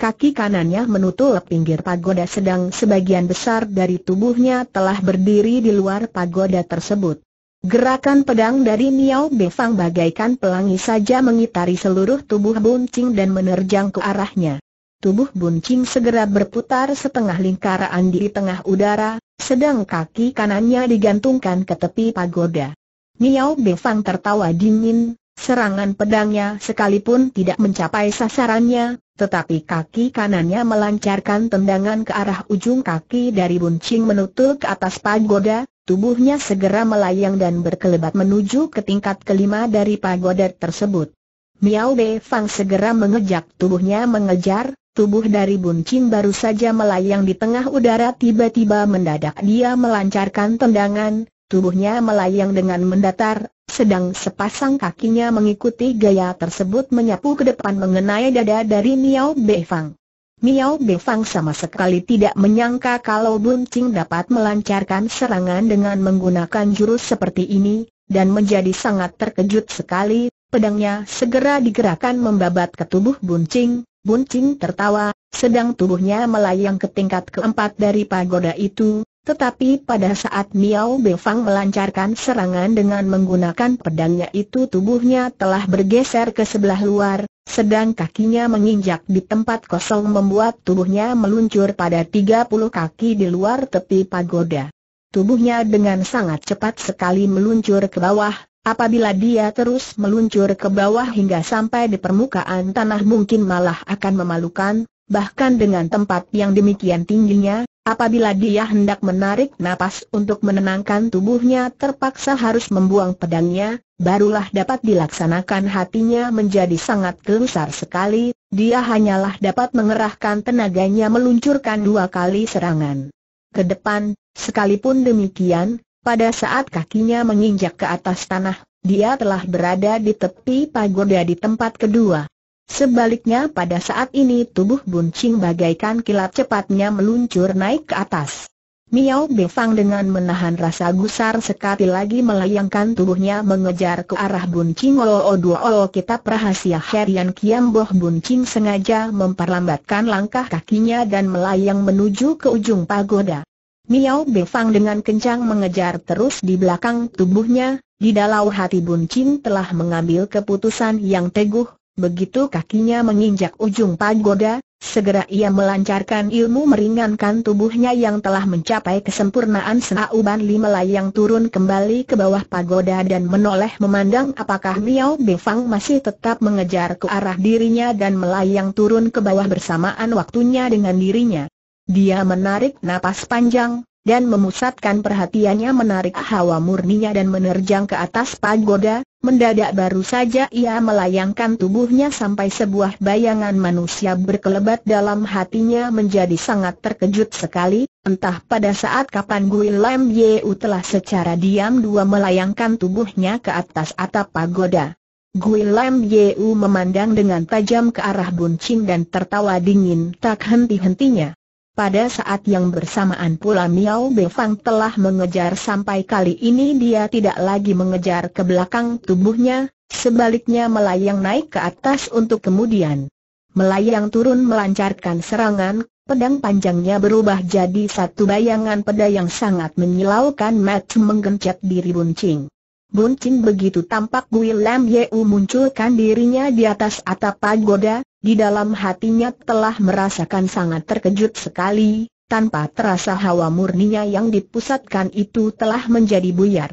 Kaki kanannya menutup pinggir pagoda sedang sebagian besar dari tubuhnya telah berdiri di luar pagoda tersebut. Gerakan pedang dari Miao Befang bagaikan pelangi saja mengitari seluruh tubuh Buncing dan menerjang ke arahnya. Tubuh Buncing segera berputar setengah lingkaran di tengah udara, sedang kaki kanannya digantungkan ke tepi pagoda. Miao Befang tertawa dingin, Serangan pedangnya sekalipun tidak mencapai sasarannya, tetapi kaki kanannya melancarkan tendangan ke arah ujung kaki dari buncing menutul ke atas pagoda, tubuhnya segera melayang dan berkelebat menuju ke tingkat kelima dari pagoda tersebut. Miao Be Fang segera mengejak tubuhnya mengejar, tubuh dari buncing baru saja melayang di tengah udara tiba-tiba mendadak dia melancarkan tendangan, tubuhnya melayang dengan mendatar, sedang sepasang kakinya mengikuti gaya tersebut menyapu ke depan mengenai dada dari Miao Befang. Miao Befang sama sekali tidak menyangka kalau Buncing dapat melancarkan serangan dengan menggunakan jurus seperti ini, dan menjadi sangat terkejut sekali, pedangnya segera digerakkan membabat ke tubuh Buncing, Buncing tertawa, sedang tubuhnya melayang ke tingkat keempat dari pagoda itu, tetapi pada saat Miao Befang melancarkan serangan dengan menggunakan pedangnya itu tubuhnya telah bergeser ke sebelah luar, sedang kakinya menginjak di tempat kosong membuat tubuhnya meluncur pada 30 kaki di luar tepi pagoda. Tubuhnya dengan sangat cepat sekali meluncur ke bawah, apabila dia terus meluncur ke bawah hingga sampai di permukaan tanah mungkin malah akan memalukan, bahkan dengan tempat yang demikian tingginya, apabila dia hendak menarik napas untuk menenangkan tubuhnya terpaksa harus membuang pedangnya, barulah dapat dilaksanakan hatinya menjadi sangat gelusar sekali, dia hanyalah dapat mengerahkan tenaganya meluncurkan dua kali serangan. Ke depan, sekalipun demikian, pada saat kakinya menginjak ke atas tanah, dia telah berada di tepi pagoda di tempat kedua. Sebaliknya pada saat ini tubuh buncing bagaikan kilat cepatnya meluncur naik ke atas. Miao Befang dengan menahan rasa gusar sekali lagi melayangkan tubuhnya mengejar ke arah buncing Oloo dua Olo kitab rahasia Herian Kiam Boh buncing sengaja memperlambatkan langkah kakinya dan melayang menuju ke ujung pagoda. Miao Befang dengan kencang mengejar terus di belakang tubuhnya, di dalam hati buncing telah mengambil keputusan yang teguh, Begitu kakinya menginjak ujung pagoda, segera ia melancarkan ilmu meringankan tubuhnya yang telah mencapai kesempurnaan Senauban lima yang turun kembali ke bawah pagoda dan menoleh memandang apakah Miao Befang masih tetap mengejar ke arah dirinya dan melayang turun ke bawah bersamaan waktunya dengan dirinya. Dia menarik napas panjang, dan memusatkan perhatiannya menarik hawa murninya dan menerjang ke atas pagoda, mendadak baru saja ia melayangkan tubuhnya sampai sebuah bayangan manusia berkelebat dalam hatinya menjadi sangat terkejut sekali, entah pada saat kapan Gui Lam Yeu telah secara diam dua melayangkan tubuhnya ke atas atap pagoda. Gui Lam Yeu memandang dengan tajam ke arah Ching dan tertawa dingin tak henti-hentinya. Pada saat yang bersamaan pula Miao Befang telah mengejar sampai kali ini dia tidak lagi mengejar ke belakang tubuhnya, sebaliknya melayang naik ke atas untuk kemudian melayang turun melancarkan serangan, pedang panjangnya berubah jadi satu bayangan pedang yang sangat menyilaukan Match menggencet diri buncing buncing begitu tampak Gui Lam Yeu munculkan dirinya di atas atap pagoda, di dalam hatinya telah merasakan sangat terkejut sekali, tanpa terasa hawa murninya yang dipusatkan itu telah menjadi buyar.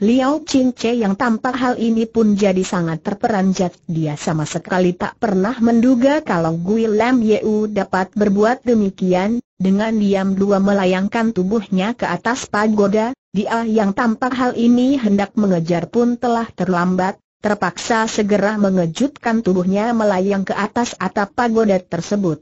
Liao Cince yang tampak hal ini pun jadi sangat terperanjat. Dia sama sekali tak pernah menduga kalau Gui Lam Yeu dapat berbuat demikian. Dengan diam dua melayangkan tubuhnya ke atas pagoda, dia yang tampak hal ini hendak mengejar pun telah terlambat. Terpaksa segera mengejutkan tubuhnya melayang ke atas atap pagoda tersebut.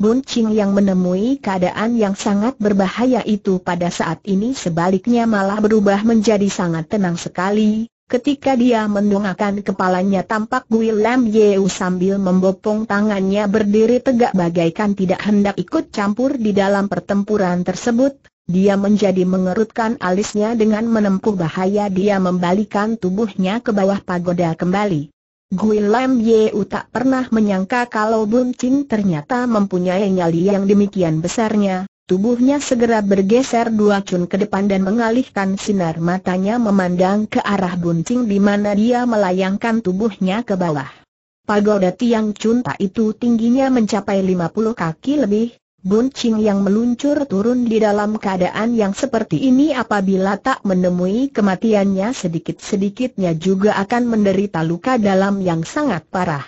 Bun Ching yang menemui keadaan yang sangat berbahaya itu pada saat ini sebaliknya malah berubah menjadi sangat tenang sekali. Ketika dia mendongakkan kepalanya tampak Gui Lam Yeu sambil membopong tangannya berdiri tegak bagaikan tidak hendak ikut campur di dalam pertempuran tersebut, dia menjadi mengerutkan alisnya dengan menempuh bahaya dia membalikan tubuhnya ke bawah pagoda kembali. Gui Lam Yeu tak pernah menyangka kalau Bun Cing ternyata mempunyai nyali yang demikian besarnya, tubuhnya segera bergeser dua cun ke depan dan mengalihkan sinar matanya memandang ke arah Bun Cing di mana dia melayangkan tubuhnya ke bawah. Pagoda Tiang cun tak itu tingginya mencapai lima puluh kaki lebih, Bun Ching yang meluncur turun di dalam keadaan yang seperti ini apabila tak menemui kematiannya sedikit-sedikitnya juga akan menderita luka dalam yang sangat parah.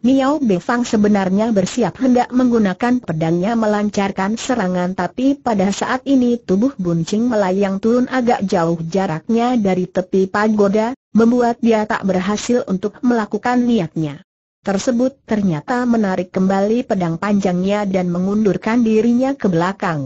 Miao Befang sebenarnya bersiap hendak menggunakan pedangnya melancarkan serangan tapi pada saat ini tubuh Buncing melayang turun agak jauh jaraknya dari tepi pagoda, membuat dia tak berhasil untuk melakukan niatnya tersebut ternyata menarik kembali pedang panjangnya dan mengundurkan dirinya ke belakang.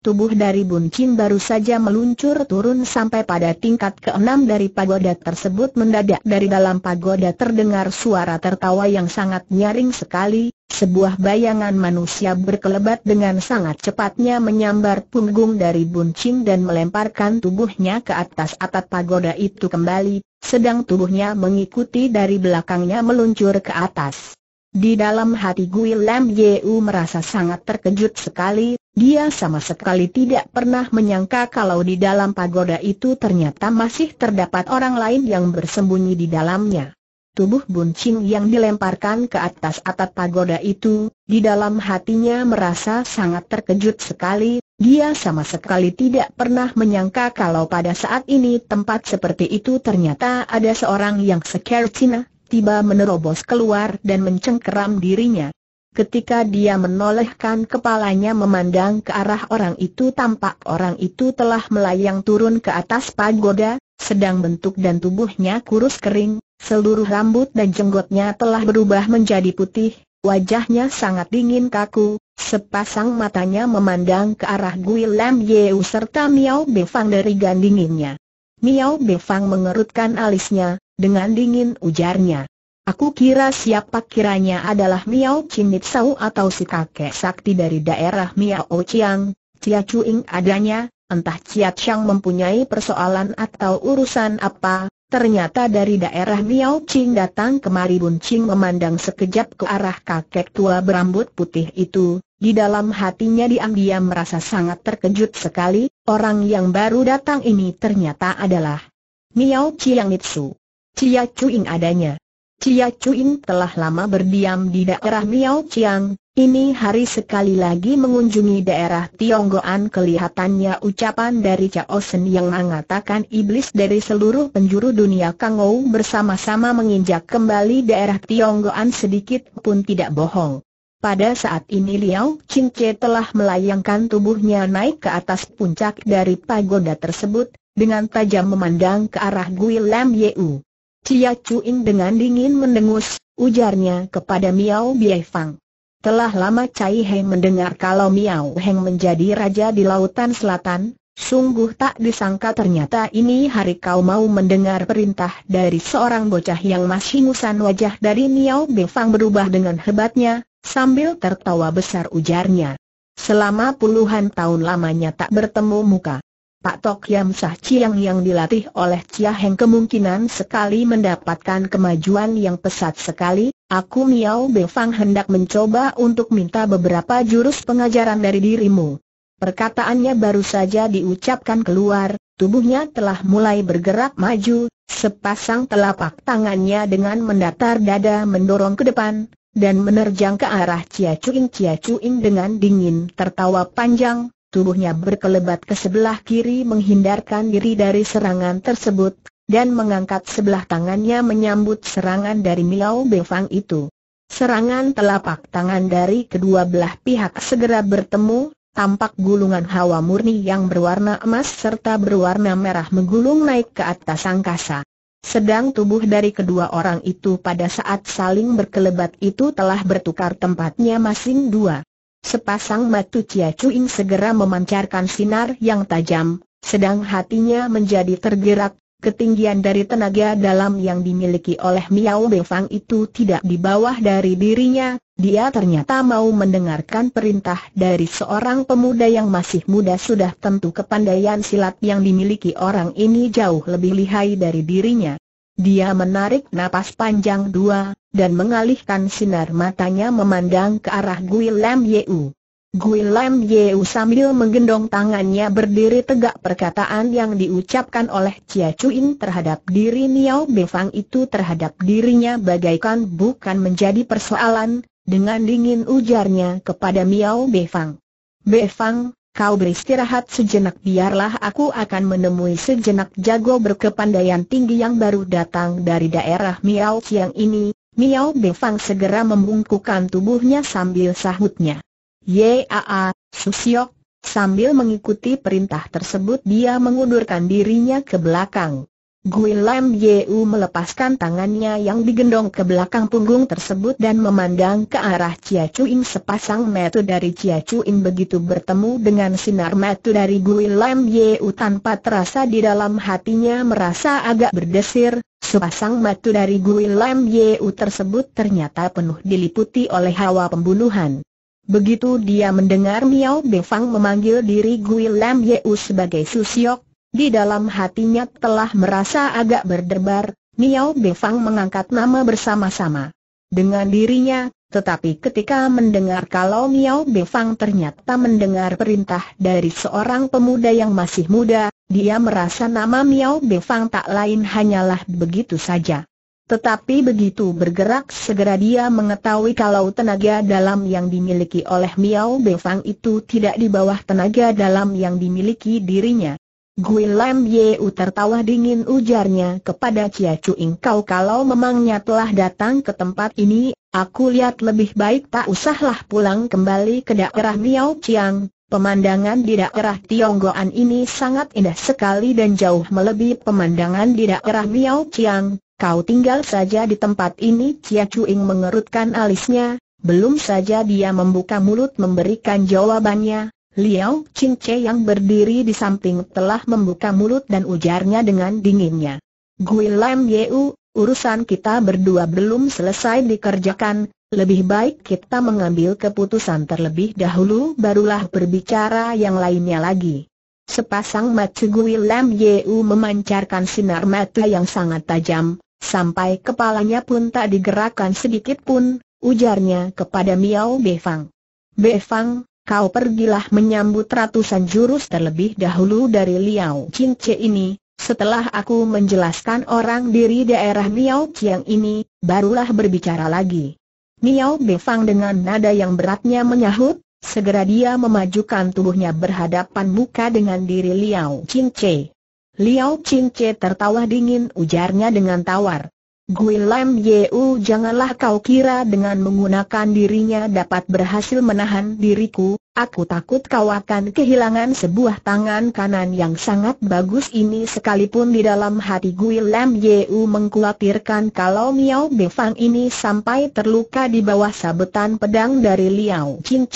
Tubuh dari Bun Chin baru saja meluncur turun sampai pada tingkat keenam dari pagoda tersebut mendadak dari dalam pagoda terdengar suara tertawa yang sangat nyaring sekali, sebuah bayangan manusia berkelebat dengan sangat cepatnya menyambar punggung dari Bun Chin dan melemparkan tubuhnya ke atas atap pagoda itu kembali, sedang tubuhnya mengikuti dari belakangnya meluncur ke atas. Di dalam hati Gui Lam Yeu merasa sangat terkejut sekali, dia sama sekali tidak pernah menyangka kalau di dalam pagoda itu ternyata masih terdapat orang lain yang bersembunyi di dalamnya. Tubuh buncing yang dilemparkan ke atas atap pagoda itu, di dalam hatinya merasa sangat terkejut sekali, dia sama sekali tidak pernah menyangka kalau pada saat ini tempat seperti itu ternyata ada seorang yang seker Cina, tiba menerobos keluar dan mencengkeram dirinya. Ketika dia menolehkan kepalanya memandang ke arah orang itu tampak orang itu telah melayang turun ke atas pagoda, sedang bentuk dan tubuhnya kurus kering, seluruh rambut dan jenggotnya telah berubah menjadi putih, wajahnya sangat dingin kaku, sepasang matanya memandang ke arah Gui Lam Yeu serta Miao Befang dari gandinginnya. Miao Befang mengerutkan alisnya, dengan dingin ujarnya. Aku kira siapa kiranya adalah Miao Chinit Sau atau si kakek sakti dari daerah Miao Chiang, Cia Chuing adanya, entah Cia Chang mempunyai persoalan atau urusan apa, ternyata dari daerah Miao Ching datang kemari Bun Ching memandang sekejap ke arah kakek tua berambut putih itu, di dalam hatinya diam-diam merasa sangat terkejut sekali, orang yang baru datang ini ternyata adalah Miao Chiang Nitsu. Cia Chuing adanya. Cia Cuin telah lama berdiam di daerah Miao Chiang, ini hari sekali lagi mengunjungi daerah Tionggoan kelihatannya ucapan dari Chao Sen yang mengatakan iblis dari seluruh penjuru dunia Ou bersama-sama menginjak kembali daerah Tionggoan sedikit pun tidak bohong. Pada saat ini Liao Qingce telah melayangkan tubuhnya naik ke atas puncak dari pagoda tersebut, dengan tajam memandang ke arah Gui Lam Yeu. Cia Cuin dengan dingin mendengus, ujarnya kepada Miao Biefang. Telah lama Cai Heng mendengar kalau Miao Heng menjadi raja di Lautan Selatan, sungguh tak disangka ternyata ini hari kau mau mendengar perintah dari seorang bocah yang masih ngusan wajah dari Miao Biefang berubah dengan hebatnya, sambil tertawa besar ujarnya. Selama puluhan tahun lamanya tak bertemu muka. Pak Tok Yam Sah Chiang yang dilatih oleh Chia Heng kemungkinan sekali mendapatkan kemajuan yang pesat sekali, aku Miao Be hendak mencoba untuk minta beberapa jurus pengajaran dari dirimu. Perkataannya baru saja diucapkan keluar, tubuhnya telah mulai bergerak maju, sepasang telapak tangannya dengan mendatar dada mendorong ke depan, dan menerjang ke arah Chia Chuing Chia Chuing dengan dingin tertawa panjang, tubuhnya berkelebat ke sebelah kiri menghindarkan diri dari serangan tersebut, dan mengangkat sebelah tangannya menyambut serangan dari Miao Befang itu. Serangan telapak tangan dari kedua belah pihak segera bertemu, tampak gulungan hawa murni yang berwarna emas serta berwarna merah menggulung naik ke atas angkasa. Sedang tubuh dari kedua orang itu pada saat saling berkelebat itu telah bertukar tempatnya masing dua. Sepasang mata Chia cuing segera memancarkan sinar yang tajam, sedang hatinya menjadi tergerak, ketinggian dari tenaga dalam yang dimiliki oleh Miao Befang itu tidak di bawah dari dirinya, dia ternyata mau mendengarkan perintah dari seorang pemuda yang masih muda sudah tentu kepandaian silat yang dimiliki orang ini jauh lebih lihai dari dirinya. Dia menarik napas panjang dua, dan mengalihkan sinar matanya memandang ke arah Gui Lam Yeu. Gui Yeu sambil menggendong tangannya berdiri tegak perkataan yang diucapkan oleh Chia Chuin terhadap diri Niao Befang itu terhadap dirinya bagaikan bukan menjadi persoalan, dengan dingin ujarnya kepada Miao Befang. Befang, Kau beristirahat sejenak biarlah aku akan menemui sejenak jago berkepandaian tinggi yang baru datang dari daerah Miao Chiang ini. Miao Befang segera membungkukkan tubuhnya sambil sahutnya. Yaa, Susiok, sambil mengikuti perintah tersebut dia mengundurkan dirinya ke belakang. Gui Lam Yeu melepaskan tangannya yang digendong ke belakang punggung tersebut dan memandang ke arah Chia Chuin sepasang metu dari Chia Chuin begitu bertemu dengan sinar metu dari Gui Lam Yeu tanpa terasa di dalam hatinya merasa agak berdesir, sepasang metu dari Gui Lam Yeu tersebut ternyata penuh diliputi oleh hawa pembunuhan. Begitu dia mendengar Miao Befang memanggil diri Gui Lam Yeu sebagai Susiok, di dalam hatinya telah merasa agak berdebar, Miao Befang mengangkat nama bersama-sama dengan dirinya, tetapi ketika mendengar kalau Miao Befang ternyata mendengar perintah dari seorang pemuda yang masih muda, dia merasa nama Miao Befang tak lain hanyalah begitu saja. Tetapi begitu bergerak segera dia mengetahui kalau tenaga dalam yang dimiliki oleh Miao Befang itu tidak di bawah tenaga dalam yang dimiliki dirinya. Gui Lam Yeu tertawa dingin ujarnya kepada Cia Chu Kau kalau memangnya telah datang ke tempat ini, aku lihat lebih baik tak usahlah pulang kembali ke daerah Miao Chiang, Pemandangan di daerah Tionggoan ini sangat indah sekali dan jauh melebihi pemandangan di daerah Miao Chiang. Kau tinggal saja di tempat ini Chia Ing mengerutkan alisnya, belum saja dia membuka mulut memberikan jawabannya, Liao Qingce yang berdiri di samping telah membuka mulut dan ujarnya dengan dinginnya. Gui Lam Yeu, urusan kita berdua belum selesai dikerjakan, lebih baik kita mengambil keputusan terlebih dahulu barulah berbicara yang lainnya lagi. Sepasang mata Gui Lam Yeu memancarkan sinar mata yang sangat tajam, sampai kepalanya pun tak digerakkan sedikit pun, ujarnya kepada Miao Befang. Befang, kau pergilah menyambut ratusan jurus terlebih dahulu dari Liao Cince ini, setelah aku menjelaskan orang diri daerah Miao Chiang ini, barulah berbicara lagi. Miao Befang dengan nada yang beratnya menyahut, segera dia memajukan tubuhnya berhadapan muka dengan diri Liao Cince. Liao Cince tertawa dingin ujarnya dengan tawar. Gui Lam Yeu janganlah kau kira dengan menggunakan dirinya dapat berhasil menahan diriku, aku takut kau akan kehilangan sebuah tangan kanan yang sangat bagus ini sekalipun di dalam hati Gui Lam Yeu mengkhawatirkan kalau Miao Befang ini sampai terluka di bawah sabetan pedang dari Liao Chin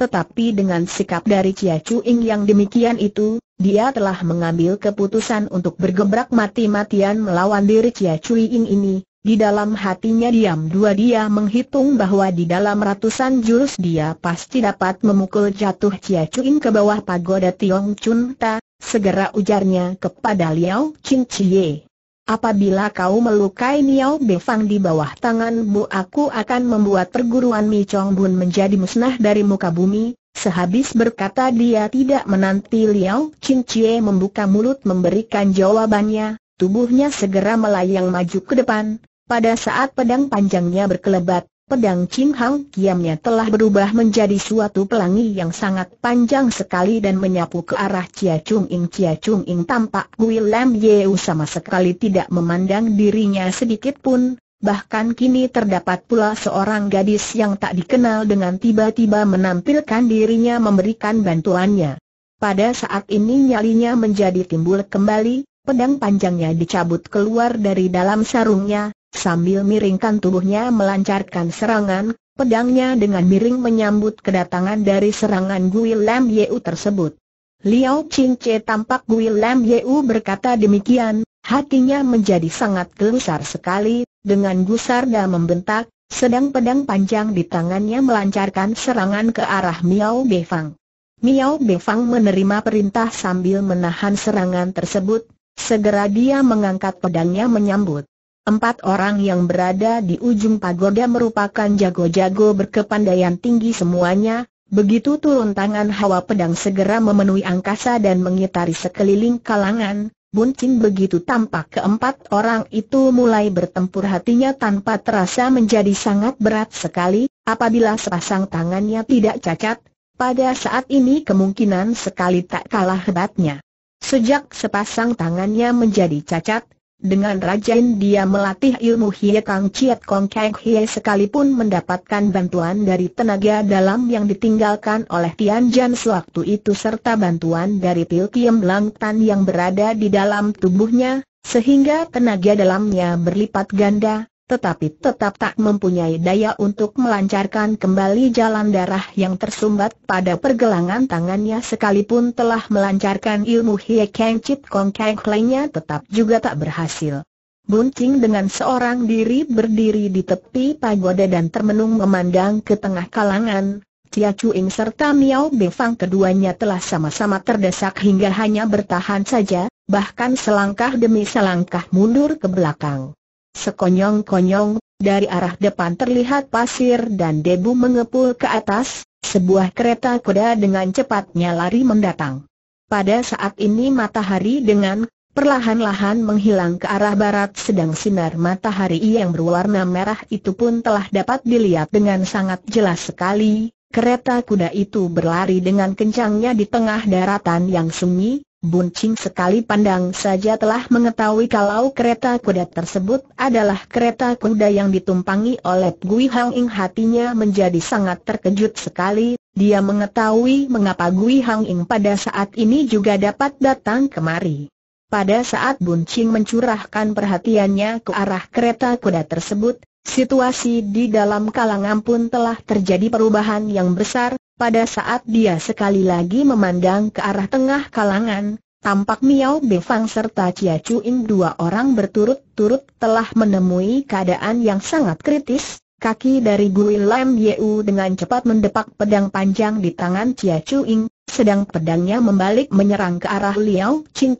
tetapi dengan sikap dari Chia Chu Ing yang demikian itu, dia telah mengambil keputusan untuk bergebrak mati-matian melawan diri Chia Cui Ing ini. Di dalam hatinya diam dua dia menghitung bahwa di dalam ratusan jurus dia pasti dapat memukul jatuh Chia Cui ke bawah pagoda Tiong Chun Ta, segera ujarnya kepada Liao Chin Chie. Apabila kau melukai Niao Befang di bawah tanganmu aku akan membuat perguruan Mi Chong Bun menjadi musnah dari muka bumi, Sehabis berkata dia tidak menanti Liao Qin Chie membuka mulut memberikan jawabannya, tubuhnya segera melayang maju ke depan, pada saat pedang panjangnya berkelebat, pedang Qin Hang Kiamnya telah berubah menjadi suatu pelangi yang sangat panjang sekali dan menyapu ke arah Chia Chung Ing Chia Chung Ing tampak Gui Lam Yeu sama sekali tidak memandang dirinya sedikit pun, Bahkan kini terdapat pula seorang gadis yang tak dikenal dengan tiba-tiba menampilkan dirinya memberikan bantuannya. Pada saat ini nyalinya menjadi timbul kembali, pedang panjangnya dicabut keluar dari dalam sarungnya, sambil miringkan tubuhnya melancarkan serangan, pedangnya dengan miring menyambut kedatangan dari serangan Gui Lam Yeu tersebut. Liao Ching Che tampak Gui Lam Yeu berkata demikian, Hatinya menjadi sangat gelisar sekali, dengan gusar dia membentak, sedang pedang panjang di tangannya melancarkan serangan ke arah Miao Befang. Miao Befang menerima perintah sambil menahan serangan tersebut, segera dia mengangkat pedangnya menyambut. Empat orang yang berada di ujung pagoda merupakan jago-jago berkepandaian tinggi semuanya, begitu turun tangan hawa pedang segera memenuhi angkasa dan mengitari sekeliling kalangan, Bun chin begitu tampak keempat orang itu mulai bertempur hatinya tanpa terasa menjadi sangat berat sekali, apabila sepasang tangannya tidak cacat, pada saat ini kemungkinan sekali tak kalah hebatnya. Sejak sepasang tangannya menjadi cacat, dengan rajin dia melatih ilmu Hie Kang Chiat Kong Kang Hie sekalipun mendapatkan bantuan dari tenaga dalam yang ditinggalkan oleh Tian Jan sewaktu itu serta bantuan dari Pil Kiem Lang Tan yang berada di dalam tubuhnya, sehingga tenaga dalamnya berlipat ganda, tetapi tetap tak mempunyai daya untuk melancarkan kembali jalan darah yang tersumbat pada pergelangan tangannya sekalipun telah melancarkan ilmu Hie Kang Chit Kong Kang lainnya tetap juga tak berhasil. Bunting dengan seorang diri berdiri di tepi pagoda dan termenung memandang ke tengah kalangan, Tia Chuing serta Miao Befang keduanya telah sama-sama terdesak hingga hanya bertahan saja, bahkan selangkah demi selangkah mundur ke belakang. Sekonyong-konyong, dari arah depan terlihat pasir dan debu mengepul ke atas, sebuah kereta kuda dengan cepatnya lari mendatang. Pada saat ini matahari dengan perlahan-lahan menghilang ke arah barat sedang sinar matahari yang berwarna merah itu pun telah dapat dilihat dengan sangat jelas sekali. Kereta kuda itu berlari dengan kencangnya di tengah daratan yang sunyi, Buncing sekali pandang saja telah mengetahui kalau kereta kuda tersebut adalah kereta kuda yang ditumpangi oleh Gui Hang Ing hatinya menjadi sangat terkejut sekali, dia mengetahui mengapa Gui Hang Ing pada saat ini juga dapat datang kemari. Pada saat Buncing mencurahkan perhatiannya ke arah kereta kuda tersebut, situasi di dalam kalangan pun telah terjadi perubahan yang besar, pada saat dia sekali lagi memandang ke arah tengah kalangan, tampak Miao Befang serta Chia Chuin dua orang berturut-turut telah menemui keadaan yang sangat kritis. Kaki dari Gui Lam Yeu dengan cepat mendepak pedang panjang di tangan Chia Ying, sedang pedangnya membalik menyerang ke arah Liao Chin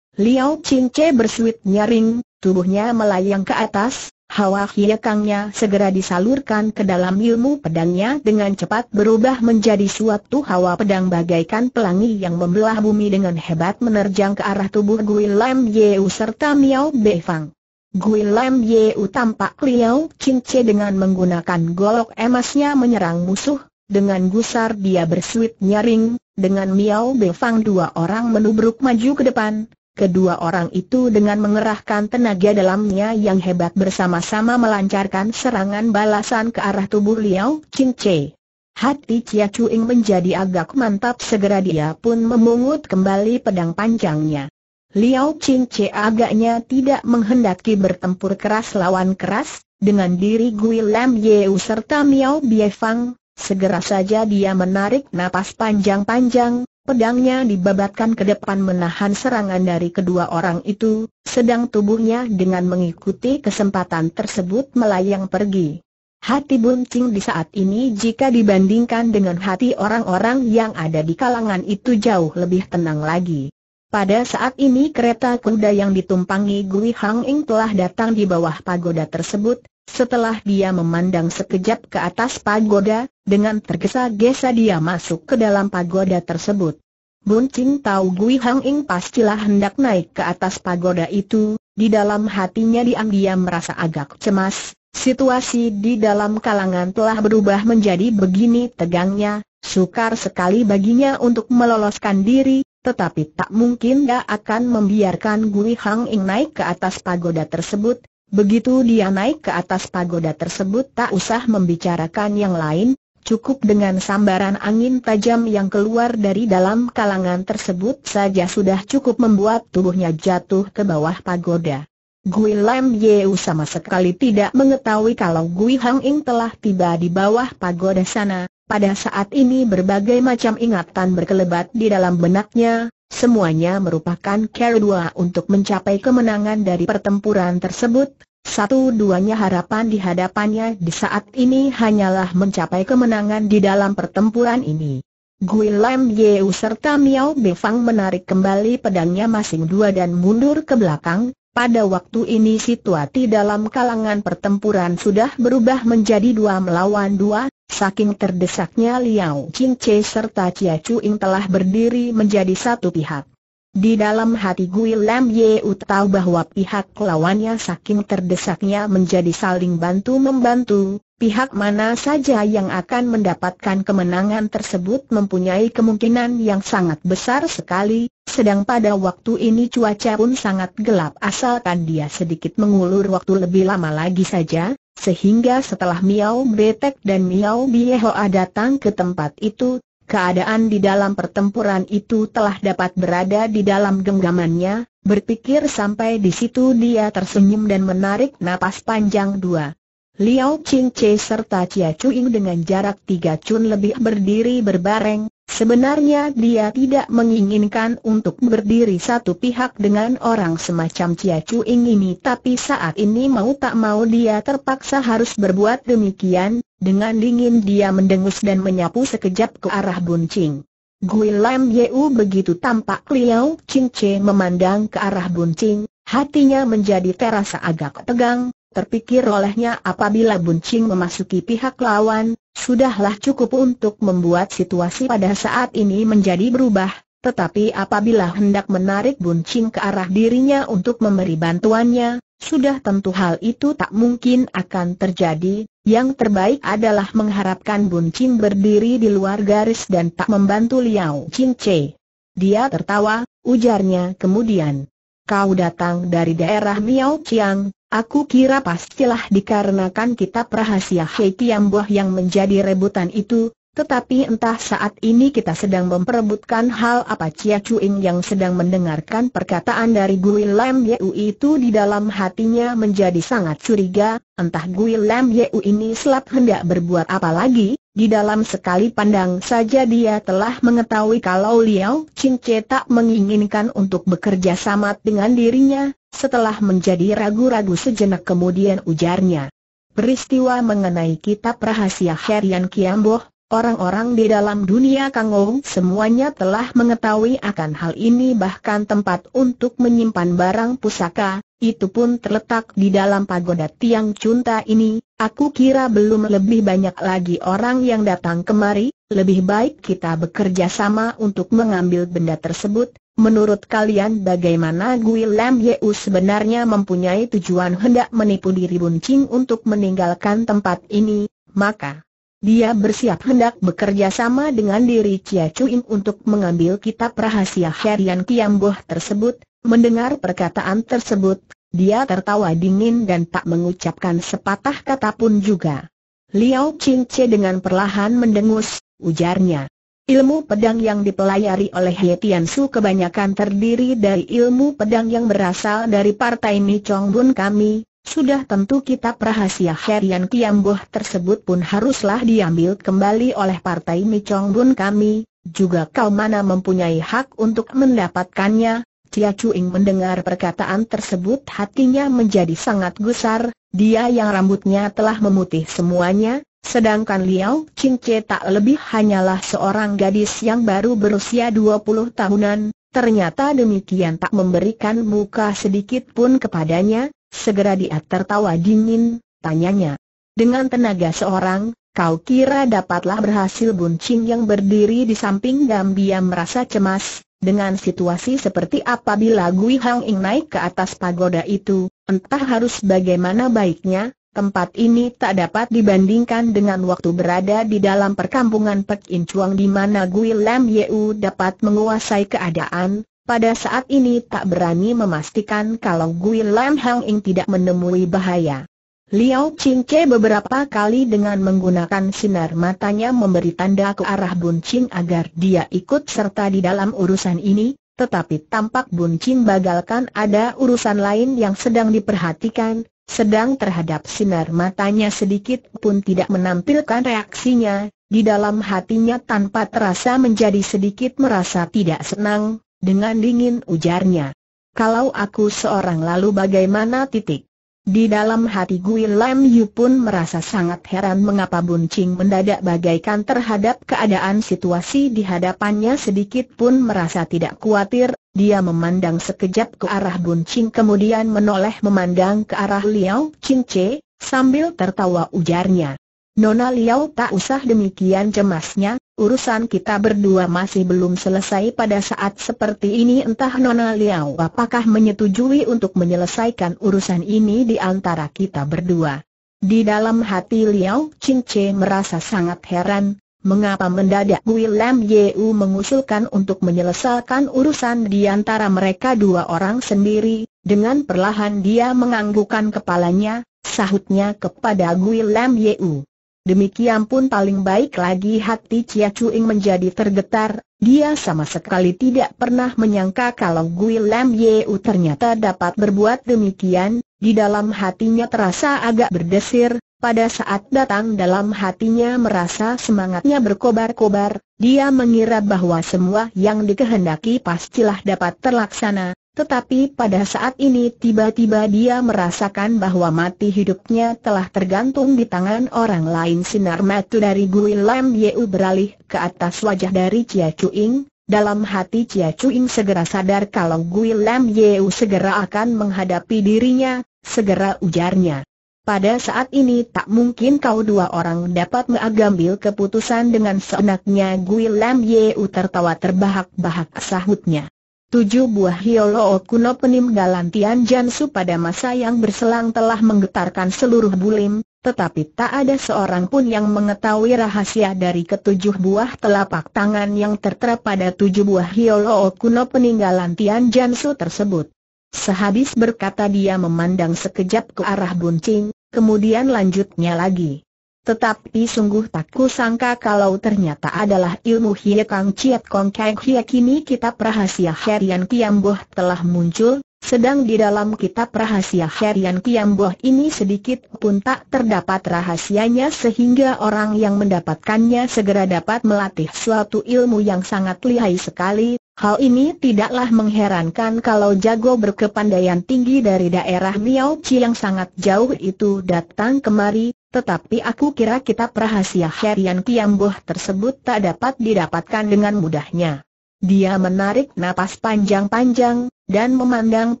Liao Chin Che bersuit nyaring, tubuhnya melayang ke atas, Hawa hiekangnya segera disalurkan ke dalam ilmu pedangnya dengan cepat berubah menjadi suatu hawa pedang bagaikan pelangi yang membelah bumi dengan hebat menerjang ke arah tubuh Gui Lam Yeu serta Miao Beifang. Gui Lam Yeu tampak Liao Cince dengan menggunakan golok emasnya menyerang musuh, dengan gusar dia bersuit nyaring, dengan Miao Beifang dua orang menubruk maju ke depan, Kedua orang itu dengan mengerahkan tenaga dalamnya yang hebat bersama-sama melancarkan serangan balasan ke arah tubuh Liao Chin Che. Hati Chia Chuing menjadi agak mantap segera dia pun memungut kembali pedang panjangnya. Liao Chin Che agaknya tidak menghendaki bertempur keras lawan keras, dengan diri Gui Lam Yeu serta Miao Bie Fang, segera saja dia menarik napas panjang-panjang, Pedangnya dibabatkan ke depan menahan serangan dari kedua orang itu, sedang tubuhnya dengan mengikuti kesempatan tersebut melayang pergi. Hati Buncing di saat ini jika dibandingkan dengan hati orang-orang yang ada di kalangan itu jauh lebih tenang lagi. Pada saat ini kereta kuda yang ditumpangi Gui Hang Ing telah datang di bawah pagoda tersebut, setelah dia memandang sekejap ke atas pagoda, dengan tergesa-gesa dia masuk ke dalam pagoda tersebut. Cing tahu Gui Hang Ing pastilah hendak naik ke atas pagoda itu, di dalam hatinya diam-diam merasa agak cemas, situasi di dalam kalangan telah berubah menjadi begini tegangnya, sukar sekali baginya untuk meloloskan diri, tetapi tak mungkin dia akan membiarkan Gui Hang Ing naik ke atas pagoda tersebut, Begitu dia naik ke atas pagoda tersebut tak usah membicarakan yang lain, cukup dengan sambaran angin tajam yang keluar dari dalam kalangan tersebut saja sudah cukup membuat tubuhnya jatuh ke bawah pagoda. Gui Lam Yeu sama sekali tidak mengetahui kalau Gui Hang Ing telah tiba di bawah pagoda sana, pada saat ini berbagai macam ingatan berkelebat di dalam benaknya, semuanya merupakan kedua dua untuk mencapai kemenangan dari pertempuran tersebut, satu-duanya harapan di hadapannya di saat ini hanyalah mencapai kemenangan di dalam pertempuran ini. Gui Lam Yeu serta Miao Befang menarik kembali pedangnya masing dua dan mundur ke belakang. Pada waktu ini situasi dalam kalangan pertempuran sudah berubah menjadi dua melawan dua, Saking terdesaknya Liao Ching Che serta Chia Chuing telah berdiri menjadi satu pihak. Di dalam hati Gui Lam Ye U tahu bahwa pihak lawannya saking terdesaknya menjadi saling bantu-membantu, pihak mana saja yang akan mendapatkan kemenangan tersebut mempunyai kemungkinan yang sangat besar sekali, sedang pada waktu ini cuaca pun sangat gelap asalkan dia sedikit mengulur waktu lebih lama lagi saja, sehingga setelah Miao Betek dan Miao Biehoa datang ke tempat itu, keadaan di dalam pertempuran itu telah dapat berada di dalam genggamannya, berpikir sampai di situ dia tersenyum dan menarik napas panjang dua. Liao Ching Che serta Chia Chuing dengan jarak tiga cun lebih berdiri berbareng, Sebenarnya dia tidak menginginkan untuk berdiri satu pihak dengan orang semacam Cia Ing ini tapi saat ini mau tak mau dia terpaksa harus berbuat demikian, dengan dingin dia mendengus dan menyapu sekejap ke arah Buncing. Gui Lam Yeu begitu tampak Liao Ching Che memandang ke arah Buncing, hatinya menjadi terasa agak tegang, terpikir olehnya apabila buncing memasuki pihak lawan, sudahlah cukup untuk membuat situasi pada saat ini menjadi berubah, tetapi apabila hendak menarik buncing ke arah dirinya untuk memberi bantuannya, sudah tentu hal itu tak mungkin akan terjadi, yang terbaik adalah mengharapkan buncing berdiri di luar garis dan tak membantu Liao Ching Che. Dia tertawa, ujarnya kemudian. Kau datang dari daerah Miao Chiang, Aku kira pastilah dikarenakan kitab rahasia Hei buah yang menjadi rebutan itu, tetapi entah saat ini kita sedang memperebutkan hal apa Cia Chuin yang sedang mendengarkan perkataan dari Gui Lam Yeu itu di dalam hatinya menjadi sangat curiga, entah Gui Lam Yeu ini selap hendak berbuat apa lagi, di dalam sekali pandang saja dia telah mengetahui kalau Liao Che tak menginginkan untuk bekerja sama dengan dirinya, setelah menjadi ragu-ragu sejenak kemudian ujarnya. Peristiwa mengenai kitab rahasia Herian Kiamboh, Orang-orang di dalam dunia Kangou semuanya telah mengetahui akan hal ini bahkan tempat untuk menyimpan barang pusaka, itu pun terletak di dalam pagoda Tiang Cunta ini, aku kira belum lebih banyak lagi orang yang datang kemari, lebih baik kita bekerja sama untuk mengambil benda tersebut, menurut kalian bagaimana Gui Lam Yeu sebenarnya mempunyai tujuan hendak menipu diri Bun Ching untuk meninggalkan tempat ini, maka... Dia bersiap hendak bekerja sama dengan diri Chia Chuim untuk mengambil kitab rahasia Herian Kiamboh tersebut. Mendengar perkataan tersebut, dia tertawa dingin dan tak mengucapkan sepatah kata pun juga. Liao Ching Che dengan perlahan mendengus, ujarnya. Ilmu pedang yang dipelajari oleh He Tian Su kebanyakan terdiri dari ilmu pedang yang berasal dari partai Ni Chong Bun kami, sudah tentu kitab rahasia Herian Kiamboh tersebut pun haruslah diambil kembali oleh partai Micong Bun kami, juga kau mana mempunyai hak untuk mendapatkannya, Cia Cuing mendengar perkataan tersebut hatinya menjadi sangat gusar, dia yang rambutnya telah memutih semuanya, sedangkan Liao Cince tak lebih hanyalah seorang gadis yang baru berusia 20 tahunan, ternyata demikian tak memberikan muka sedikit pun kepadanya, Segera dia tertawa dingin, tanyanya. Dengan tenaga seorang, kau kira dapatlah berhasil buncing yang berdiri di samping Gambia merasa cemas, dengan situasi seperti apabila Gui Hang Ing naik ke atas pagoda itu, entah harus bagaimana baiknya, tempat ini tak dapat dibandingkan dengan waktu berada di dalam perkampungan Pek In Chuang di mana Gui Lam Yeu dapat menguasai keadaan, pada saat ini tak berani memastikan kalau Gui Lam Hang Ing tidak menemui bahaya. Liao Che beberapa kali dengan menggunakan sinar matanya memberi tanda ke arah Bun Ching agar dia ikut serta di dalam urusan ini, tetapi tampak Bun Ching bagalkan ada urusan lain yang sedang diperhatikan, sedang terhadap sinar matanya sedikit pun tidak menampilkan reaksinya, di dalam hatinya tanpa terasa menjadi sedikit merasa tidak senang, dengan dingin ujarnya. Kalau aku seorang lalu bagaimana titik? Di dalam hati Gui Lam Yu pun merasa sangat heran mengapa Buncing mendadak bagaikan terhadap keadaan situasi di hadapannya sedikit pun merasa tidak khawatir, dia memandang sekejap ke arah Buncing kemudian menoleh memandang ke arah Liao Ching Che, sambil tertawa ujarnya. Nona Liao tak usah demikian cemasnya, urusan kita berdua masih belum selesai pada saat seperti ini entah Nona Liao apakah menyetujui untuk menyelesaikan urusan ini di antara kita berdua. Di dalam hati Liao Cince merasa sangat heran, mengapa mendadak William Yeu mengusulkan untuk menyelesaikan urusan di antara mereka dua orang sendiri, dengan perlahan dia menganggukkan kepalanya, sahutnya kepada William Yeu. Demikian pun paling baik lagi hati Chia Chuing menjadi tergetar, dia sama sekali tidak pernah menyangka kalau Gui Lam Yeu ternyata dapat berbuat demikian, di dalam hatinya terasa agak berdesir, pada saat datang dalam hatinya merasa semangatnya berkobar-kobar, dia mengira bahwa semua yang dikehendaki pastilah dapat terlaksana, tetapi pada saat ini tiba-tiba dia merasakan bahwa mati hidupnya telah tergantung di tangan orang lain sinar matu dari Gui Lam Yeu beralih ke atas wajah dari Chia Chuing, dalam hati Chia Chuing segera sadar kalau Gui Lam Yeu segera akan menghadapi dirinya, segera ujarnya. Pada saat ini tak mungkin kau dua orang dapat mengambil keputusan dengan seenaknya Gui Lam Yeu tertawa terbahak-bahak sahutnya. Tujuh buah Hiolo kuno peninggalan Jansu pada masa yang berselang telah menggetarkan seluruh bulim, tetapi tak ada seorang pun yang mengetahui rahasia dari ketujuh buah telapak tangan yang tertera pada tujuh buah Hiolo kuno peninggalan Jansu tersebut. Sehabis berkata dia memandang sekejap ke arah Buncing, kemudian lanjutnya lagi. Tetapi sungguh tak kusangka kalau ternyata adalah ilmu Hie Kang Chiat Kong Kang Hie kini kitab rahasia Herian Kiamboh telah muncul, sedang di dalam kitab rahasia Herian Kiamboh ini sedikit pun tak terdapat rahasianya sehingga orang yang mendapatkannya segera dapat melatih suatu ilmu yang sangat lihai sekali. Hal ini tidaklah mengherankan kalau jago berkepandaian tinggi dari daerah Miao Chi yang sangat jauh itu datang kemari, tetapi aku kira kitab rahasia Herian Kiamboh tersebut tak dapat didapatkan dengan mudahnya. Dia menarik napas panjang-panjang, dan memandang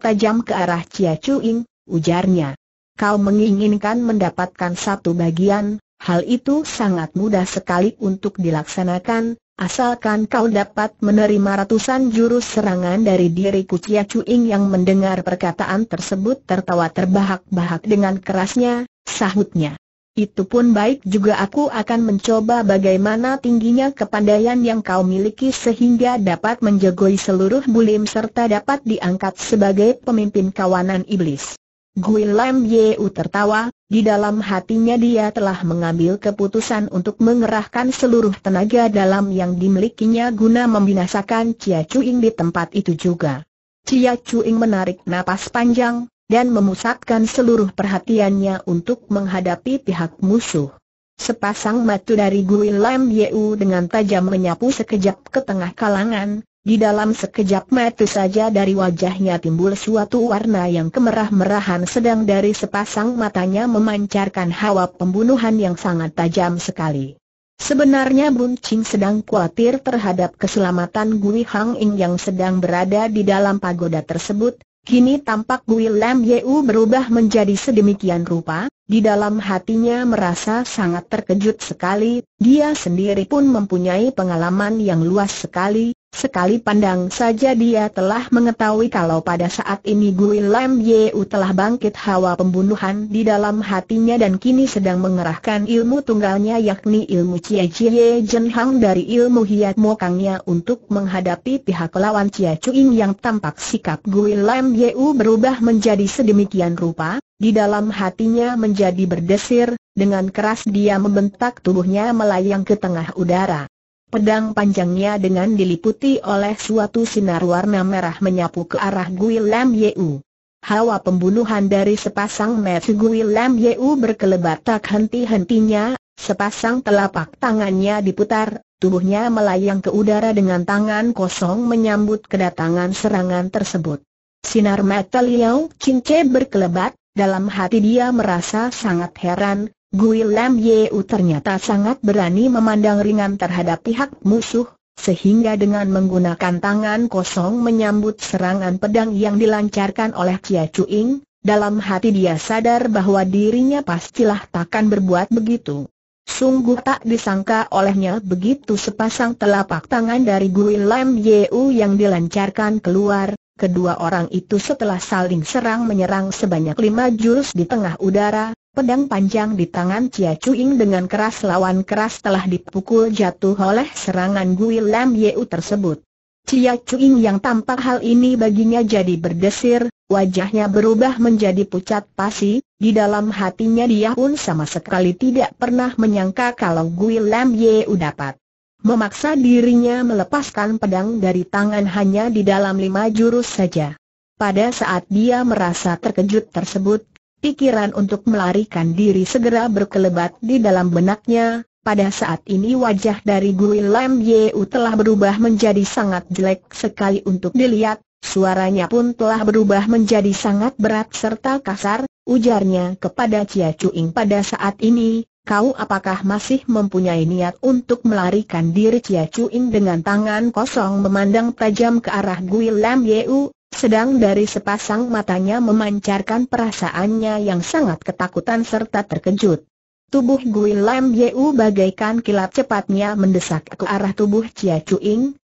tajam ke arah Chia Ying, ujarnya. Kau menginginkan mendapatkan satu bagian, hal itu sangat mudah sekali untuk dilaksanakan, Asalkan kau dapat menerima ratusan jurus serangan dari diriku Cia Ying yang mendengar perkataan tersebut tertawa terbahak-bahak dengan kerasnya, sahutnya. Itu pun baik juga aku akan mencoba bagaimana tingginya kepandaian yang kau miliki sehingga dapat menjagoi seluruh bulim serta dapat diangkat sebagai pemimpin kawanan iblis. Gui Lam Yeu tertawa, di dalam hatinya dia telah mengambil keputusan untuk mengerahkan seluruh tenaga dalam yang dimilikinya guna membinasakan Cia Chuing di tempat itu juga. Cia Chuing menarik napas panjang, dan memusatkan seluruh perhatiannya untuk menghadapi pihak musuh. Sepasang mata dari Gui Lam Yeu dengan tajam menyapu sekejap ke tengah kalangan, di dalam sekejap mata saja dari wajahnya timbul suatu warna yang kemerah-merahan sedang dari sepasang matanya memancarkan hawa pembunuhan yang sangat tajam sekali. Sebenarnya Bun Ching sedang khawatir terhadap keselamatan Gui Hang Ing yang sedang berada di dalam pagoda tersebut, Kini tampak William Yeu berubah menjadi sedemikian rupa, di dalam hatinya merasa sangat terkejut sekali, dia sendiri pun mempunyai pengalaman yang luas sekali, Sekali pandang saja dia telah mengetahui kalau pada saat ini Gui Lam Yeu telah bangkit hawa pembunuhan di dalam hatinya dan kini sedang mengerahkan ilmu tunggalnya yakni ilmu Cia Cie Jen Hang dari ilmu Hiat Kangnya untuk menghadapi pihak lawan Cia Cuing yang tampak sikap Gui Lam Yeu berubah menjadi sedemikian rupa, di dalam hatinya menjadi berdesir, dengan keras dia membentak tubuhnya melayang ke tengah udara. Pedang panjangnya dengan diliputi oleh suatu sinar warna merah menyapu ke arah Gui Lam Yeu. Hawa pembunuhan dari sepasang metu Gui Lam Yeu berkelebat tak henti-hentinya, sepasang telapak tangannya diputar, tubuhnya melayang ke udara dengan tangan kosong menyambut kedatangan serangan tersebut. Sinar mata Liao Cince berkelebat, dalam hati dia merasa sangat heran, Gui Lam Yeu ternyata sangat berani memandang ringan terhadap pihak musuh, sehingga dengan menggunakan tangan kosong menyambut serangan pedang yang dilancarkan oleh Chia Ying. dalam hati dia sadar bahwa dirinya pastilah takkan berbuat begitu. Sungguh tak disangka olehnya begitu sepasang telapak tangan dari Gui Lam Yeu yang dilancarkan keluar, kedua orang itu setelah saling serang menyerang sebanyak lima jurus di tengah udara, Pedang panjang di tangan Chia Chuing dengan keras lawan keras telah dipukul jatuh oleh serangan Gui Lam Yeu tersebut. Chia Chuing yang tampak hal ini baginya jadi berdesir, wajahnya berubah menjadi pucat pasi, di dalam hatinya dia pun sama sekali tidak pernah menyangka kalau Gui Lam Yeu dapat memaksa dirinya melepaskan pedang dari tangan hanya di dalam lima jurus saja. Pada saat dia merasa terkejut tersebut, Pikiran untuk melarikan diri segera berkelebat di dalam benaknya, pada saat ini wajah dari Gui Lam Yeu telah berubah menjadi sangat jelek sekali untuk dilihat, suaranya pun telah berubah menjadi sangat berat serta kasar, ujarnya kepada Chia Chuing pada saat ini, kau apakah masih mempunyai niat untuk melarikan diri Chia Chuing dengan tangan kosong memandang tajam ke arah Gui Lam Yeu, sedang dari sepasang matanya memancarkan perasaannya yang sangat ketakutan serta terkejut. Tubuh Gui Lam Yeu bagaikan kilat cepatnya mendesak ke arah tubuh Chia Chu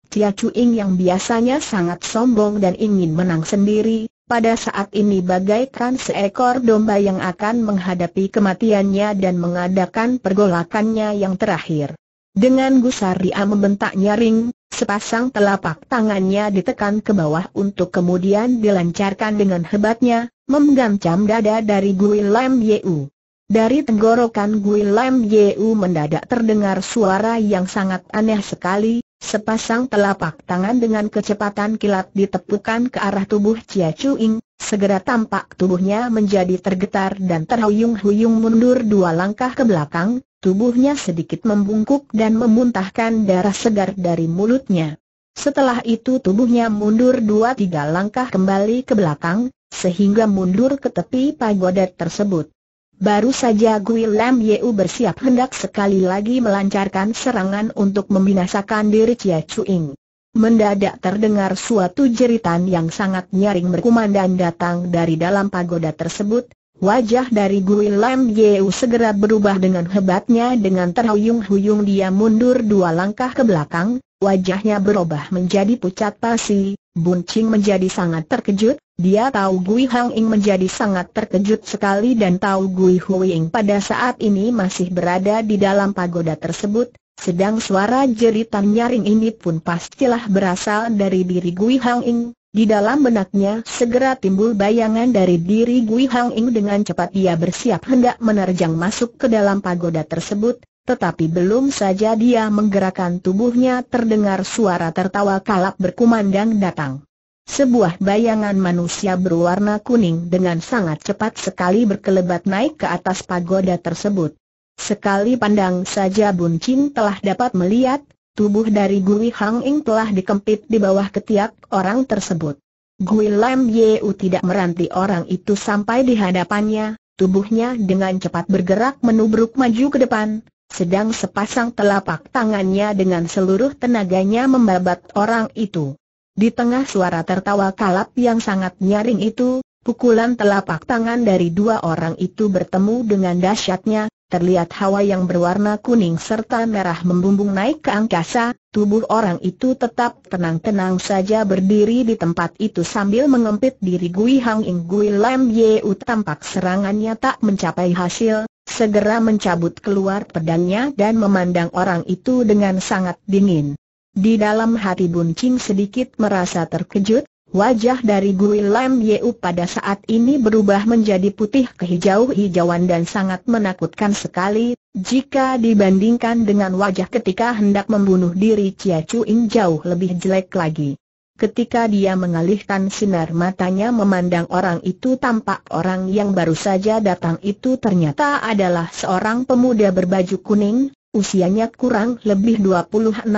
Chia Chu Ying yang biasanya sangat sombong dan ingin menang sendiri, pada saat ini bagaikan seekor domba yang akan menghadapi kematiannya dan mengadakan pergolakannya yang terakhir. Dengan gusar dia membentak nyaring, Sepasang telapak tangannya ditekan ke bawah untuk kemudian dilancarkan dengan hebatnya, memgancam dada dari Gui Lam Yeu. Dari tenggorokan Gui Lam Yeu mendadak terdengar suara yang sangat aneh sekali, sepasang telapak tangan dengan kecepatan kilat ditepukan ke arah tubuh Chia Chu Ying. segera tampak tubuhnya menjadi tergetar dan terhuyung-huyung mundur dua langkah ke belakang, tubuhnya sedikit membungkuk dan memuntahkan darah segar dari mulutnya. Setelah itu tubuhnya mundur dua tiga langkah kembali ke belakang, sehingga mundur ke tepi pagoda tersebut. Baru saja Gui Lam Yeu bersiap hendak sekali lagi melancarkan serangan untuk membinasakan diri Chia Chuing. Mendadak terdengar suatu jeritan yang sangat nyaring berkumandang datang dari dalam pagoda tersebut, Wajah dari Gui Lam Yeu segera berubah dengan hebatnya dengan terhuyung-huyung dia mundur dua langkah ke belakang, wajahnya berubah menjadi pucat pasi, Buncing menjadi sangat terkejut, dia tahu Gui Hang Ing menjadi sangat terkejut sekali dan tahu Gui Hui Ing pada saat ini masih berada di dalam pagoda tersebut, sedang suara jeritan nyaring ini pun pastilah berasal dari diri Gui Hang Ing, di dalam benaknya segera timbul bayangan dari diri Gui Hang Ing dengan cepat dia bersiap hendak menerjang masuk ke dalam pagoda tersebut, tetapi belum saja dia menggerakkan tubuhnya terdengar suara tertawa kalap berkumandang datang. Sebuah bayangan manusia berwarna kuning dengan sangat cepat sekali berkelebat naik ke atas pagoda tersebut. Sekali pandang saja Buncin telah dapat melihat, tubuh dari Gui Hang Ing telah dikempit di bawah ketiak orang tersebut. Gui Lam Yeu tidak meranti orang itu sampai di hadapannya, tubuhnya dengan cepat bergerak menubruk maju ke depan, sedang sepasang telapak tangannya dengan seluruh tenaganya membabat orang itu. Di tengah suara tertawa kalap yang sangat nyaring itu, pukulan telapak tangan dari dua orang itu bertemu dengan dahsyatnya, terlihat hawa yang berwarna kuning serta merah membumbung naik ke angkasa, tubuh orang itu tetap tenang-tenang saja berdiri di tempat itu sambil mengempit diri Gui Hang Ing Gui Lam U tampak serangannya tak mencapai hasil, segera mencabut keluar pedangnya dan memandang orang itu dengan sangat dingin. Di dalam hati Bun Ching sedikit merasa terkejut, Wajah dari Gui Lam Yeu pada saat ini berubah menjadi putih kehijau-hijauan dan sangat menakutkan sekali, jika dibandingkan dengan wajah ketika hendak membunuh diri Chia Chuing jauh lebih jelek lagi. Ketika dia mengalihkan sinar matanya memandang orang itu tampak orang yang baru saja datang itu ternyata adalah seorang pemuda berbaju kuning, usianya kurang lebih 26-7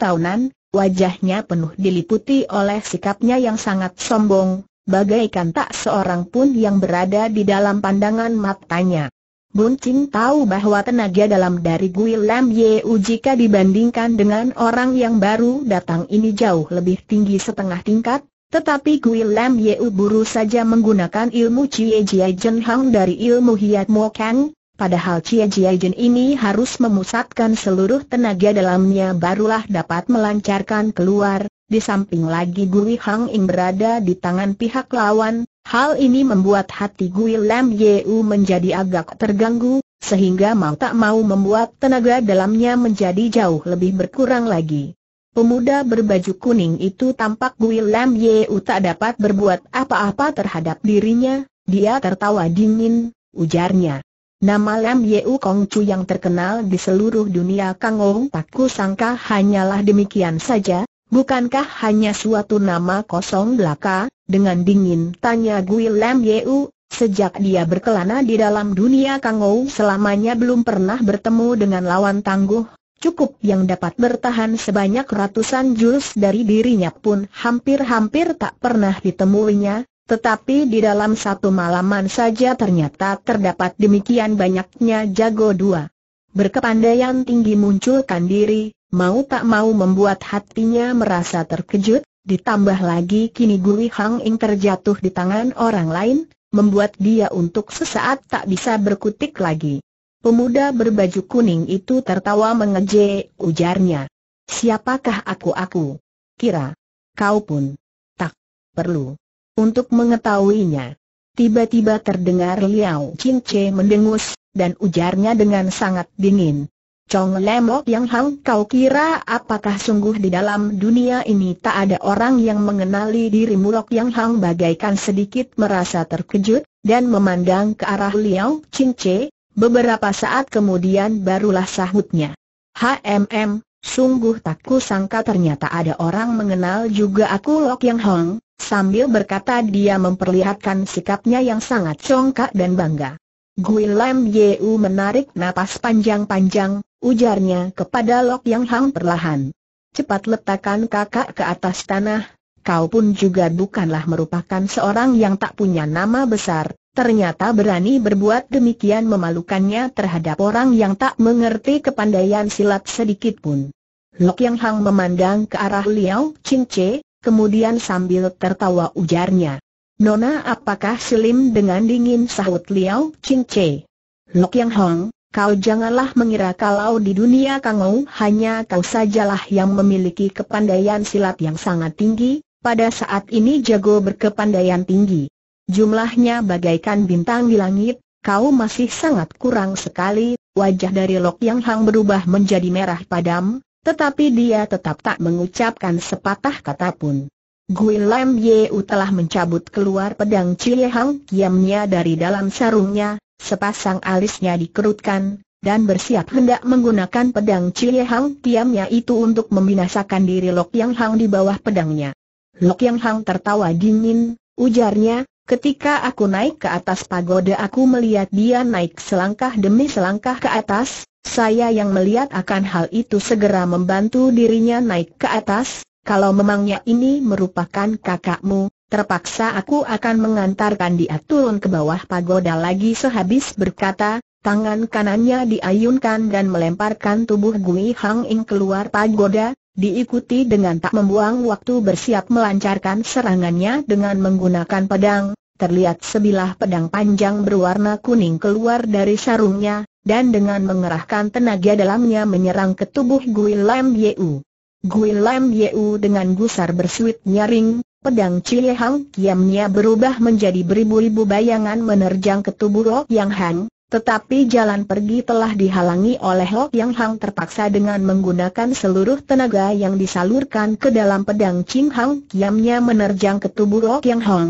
tahunan, Wajahnya penuh diliputi oleh sikapnya yang sangat sombong, bagaikan tak seorang pun yang berada di dalam pandangan matanya. Bun Ching tahu bahwa tenaga dalam dari Gui Lam Ye U jika dibandingkan dengan orang yang baru datang ini jauh lebih tinggi setengah tingkat, tetapi Gui Lam U buru saja menggunakan ilmu Cie Jie Jen Hang dari ilmu Hiat Mo Kang, Padahal Cie Jiajin ini harus memusatkan seluruh tenaga dalamnya barulah dapat melancarkan keluar, di samping lagi Gui Hang Ing berada di tangan pihak lawan, hal ini membuat hati Gui Lam Yeu menjadi agak terganggu, sehingga mau tak mau membuat tenaga dalamnya menjadi jauh lebih berkurang lagi. Pemuda berbaju kuning itu tampak Gui Lam Yeu tak dapat berbuat apa-apa terhadap dirinya, dia tertawa dingin, ujarnya. Nama Lam Yeu Kong Chu yang terkenal di seluruh dunia Kang tak kusangka sangka hanyalah demikian saja, bukankah hanya suatu nama kosong belaka? Dengan dingin tanya Gui Lam Yeu, sejak dia berkelana di dalam dunia Kang selamanya belum pernah bertemu dengan lawan tangguh, cukup yang dapat bertahan sebanyak ratusan jurus dari dirinya pun hampir-hampir tak pernah ditemuinya, tetapi di dalam satu malaman saja ternyata terdapat demikian banyaknya jago dua. Berkepandaian tinggi munculkan diri, mau tak mau membuat hatinya merasa terkejut, ditambah lagi kini Gui Hang Ing terjatuh di tangan orang lain, membuat dia untuk sesaat tak bisa berkutik lagi. Pemuda berbaju kuning itu tertawa mengejek, ujarnya. Siapakah aku-aku? Kira. Kau pun. Tak. Perlu untuk mengetahuinya. Tiba-tiba terdengar Liao Ching Che mendengus, dan ujarnya dengan sangat dingin. Chong Lemok yang hang kau kira apakah sungguh di dalam dunia ini tak ada orang yang mengenali dirimu Lok yang hang bagaikan sedikit merasa terkejut, dan memandang ke arah Liao Ching Che, beberapa saat kemudian barulah sahutnya. HMM, Sungguh tak kusangka ternyata ada orang mengenal juga aku Lok Yang Hong, sambil berkata dia memperlihatkan sikapnya yang sangat congkak dan bangga. Gui Lam Yeu menarik napas panjang-panjang, ujarnya kepada Lok Yang Hong perlahan. Cepat letakkan kakak ke atas tanah, kau pun juga bukanlah merupakan seorang yang tak punya nama besar, ternyata berani berbuat demikian memalukannya terhadap orang yang tak mengerti kepandaian silat sedikit pun. Lok Yang Hang memandang ke arah Liao Ching Che, kemudian sambil tertawa ujarnya. Nona apakah selim dengan dingin sahut Liao Ching Che. Lok Yang Hang, Kau janganlah mengira kalau di dunia kangau hanya kau sajalah yang memiliki kepandaian silat yang sangat tinggi, pada saat ini jago berkepandaian tinggi. Jumlahnya bagaikan bintang di langit, kau masih sangat kurang sekali, wajah dari Lok Yang Hang berubah menjadi merah padam, tetapi dia tetap tak mengucapkan sepatah kata pun. Gui Lam Yeu telah mencabut keluar pedang Cie Hang Kiamnya dari dalam sarungnya, sepasang alisnya dikerutkan, dan bersiap hendak menggunakan pedang Cie Hang Kiamnya itu untuk membinasakan diri Lok Yang Hang di bawah pedangnya. Lok Yang Hang tertawa dingin, ujarnya, Ketika aku naik ke atas pagoda aku melihat dia naik selangkah demi selangkah ke atas, saya yang melihat akan hal itu segera membantu dirinya naik ke atas, kalau memangnya ini merupakan kakakmu, terpaksa aku akan mengantarkan dia turun ke bawah pagoda lagi sehabis berkata, tangan kanannya diayunkan dan melemparkan tubuh Gui Hang Ing keluar pagoda, diikuti dengan tak membuang waktu bersiap melancarkan serangannya dengan menggunakan pedang, terlihat sebilah pedang panjang berwarna kuning keluar dari sarungnya, dan dengan mengerahkan tenaga dalamnya menyerang ke tubuh Gui Lam Yeu. Gui Lam Yeu dengan gusar bersuit nyaring, Pedang Cie kiamnya berubah menjadi beribu-ribu bayangan menerjang ke tubuh Rok Yang Hang, tetapi jalan pergi telah dihalangi oleh Lok Yang Hang terpaksa dengan menggunakan seluruh tenaga yang disalurkan ke dalam pedang Ching Hang kiamnya menerjang ke tubuh Lok Yang Hang.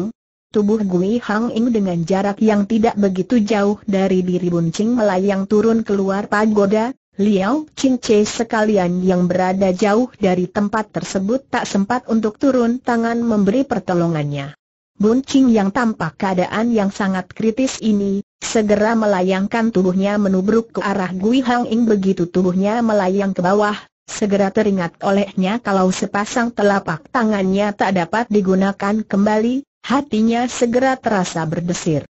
Tubuh Gui Hang Ing dengan jarak yang tidak begitu jauh dari diri Bun Ching melayang turun keluar pagoda, Liao Ching Che sekalian yang berada jauh dari tempat tersebut tak sempat untuk turun tangan memberi pertolongannya. Bun Ching yang tampak keadaan yang sangat kritis ini, Segera melayangkan tubuhnya menubruk ke arah Gui Hang Ing begitu tubuhnya melayang ke bawah, segera teringat olehnya kalau sepasang telapak tangannya tak dapat digunakan kembali, hatinya segera terasa berdesir.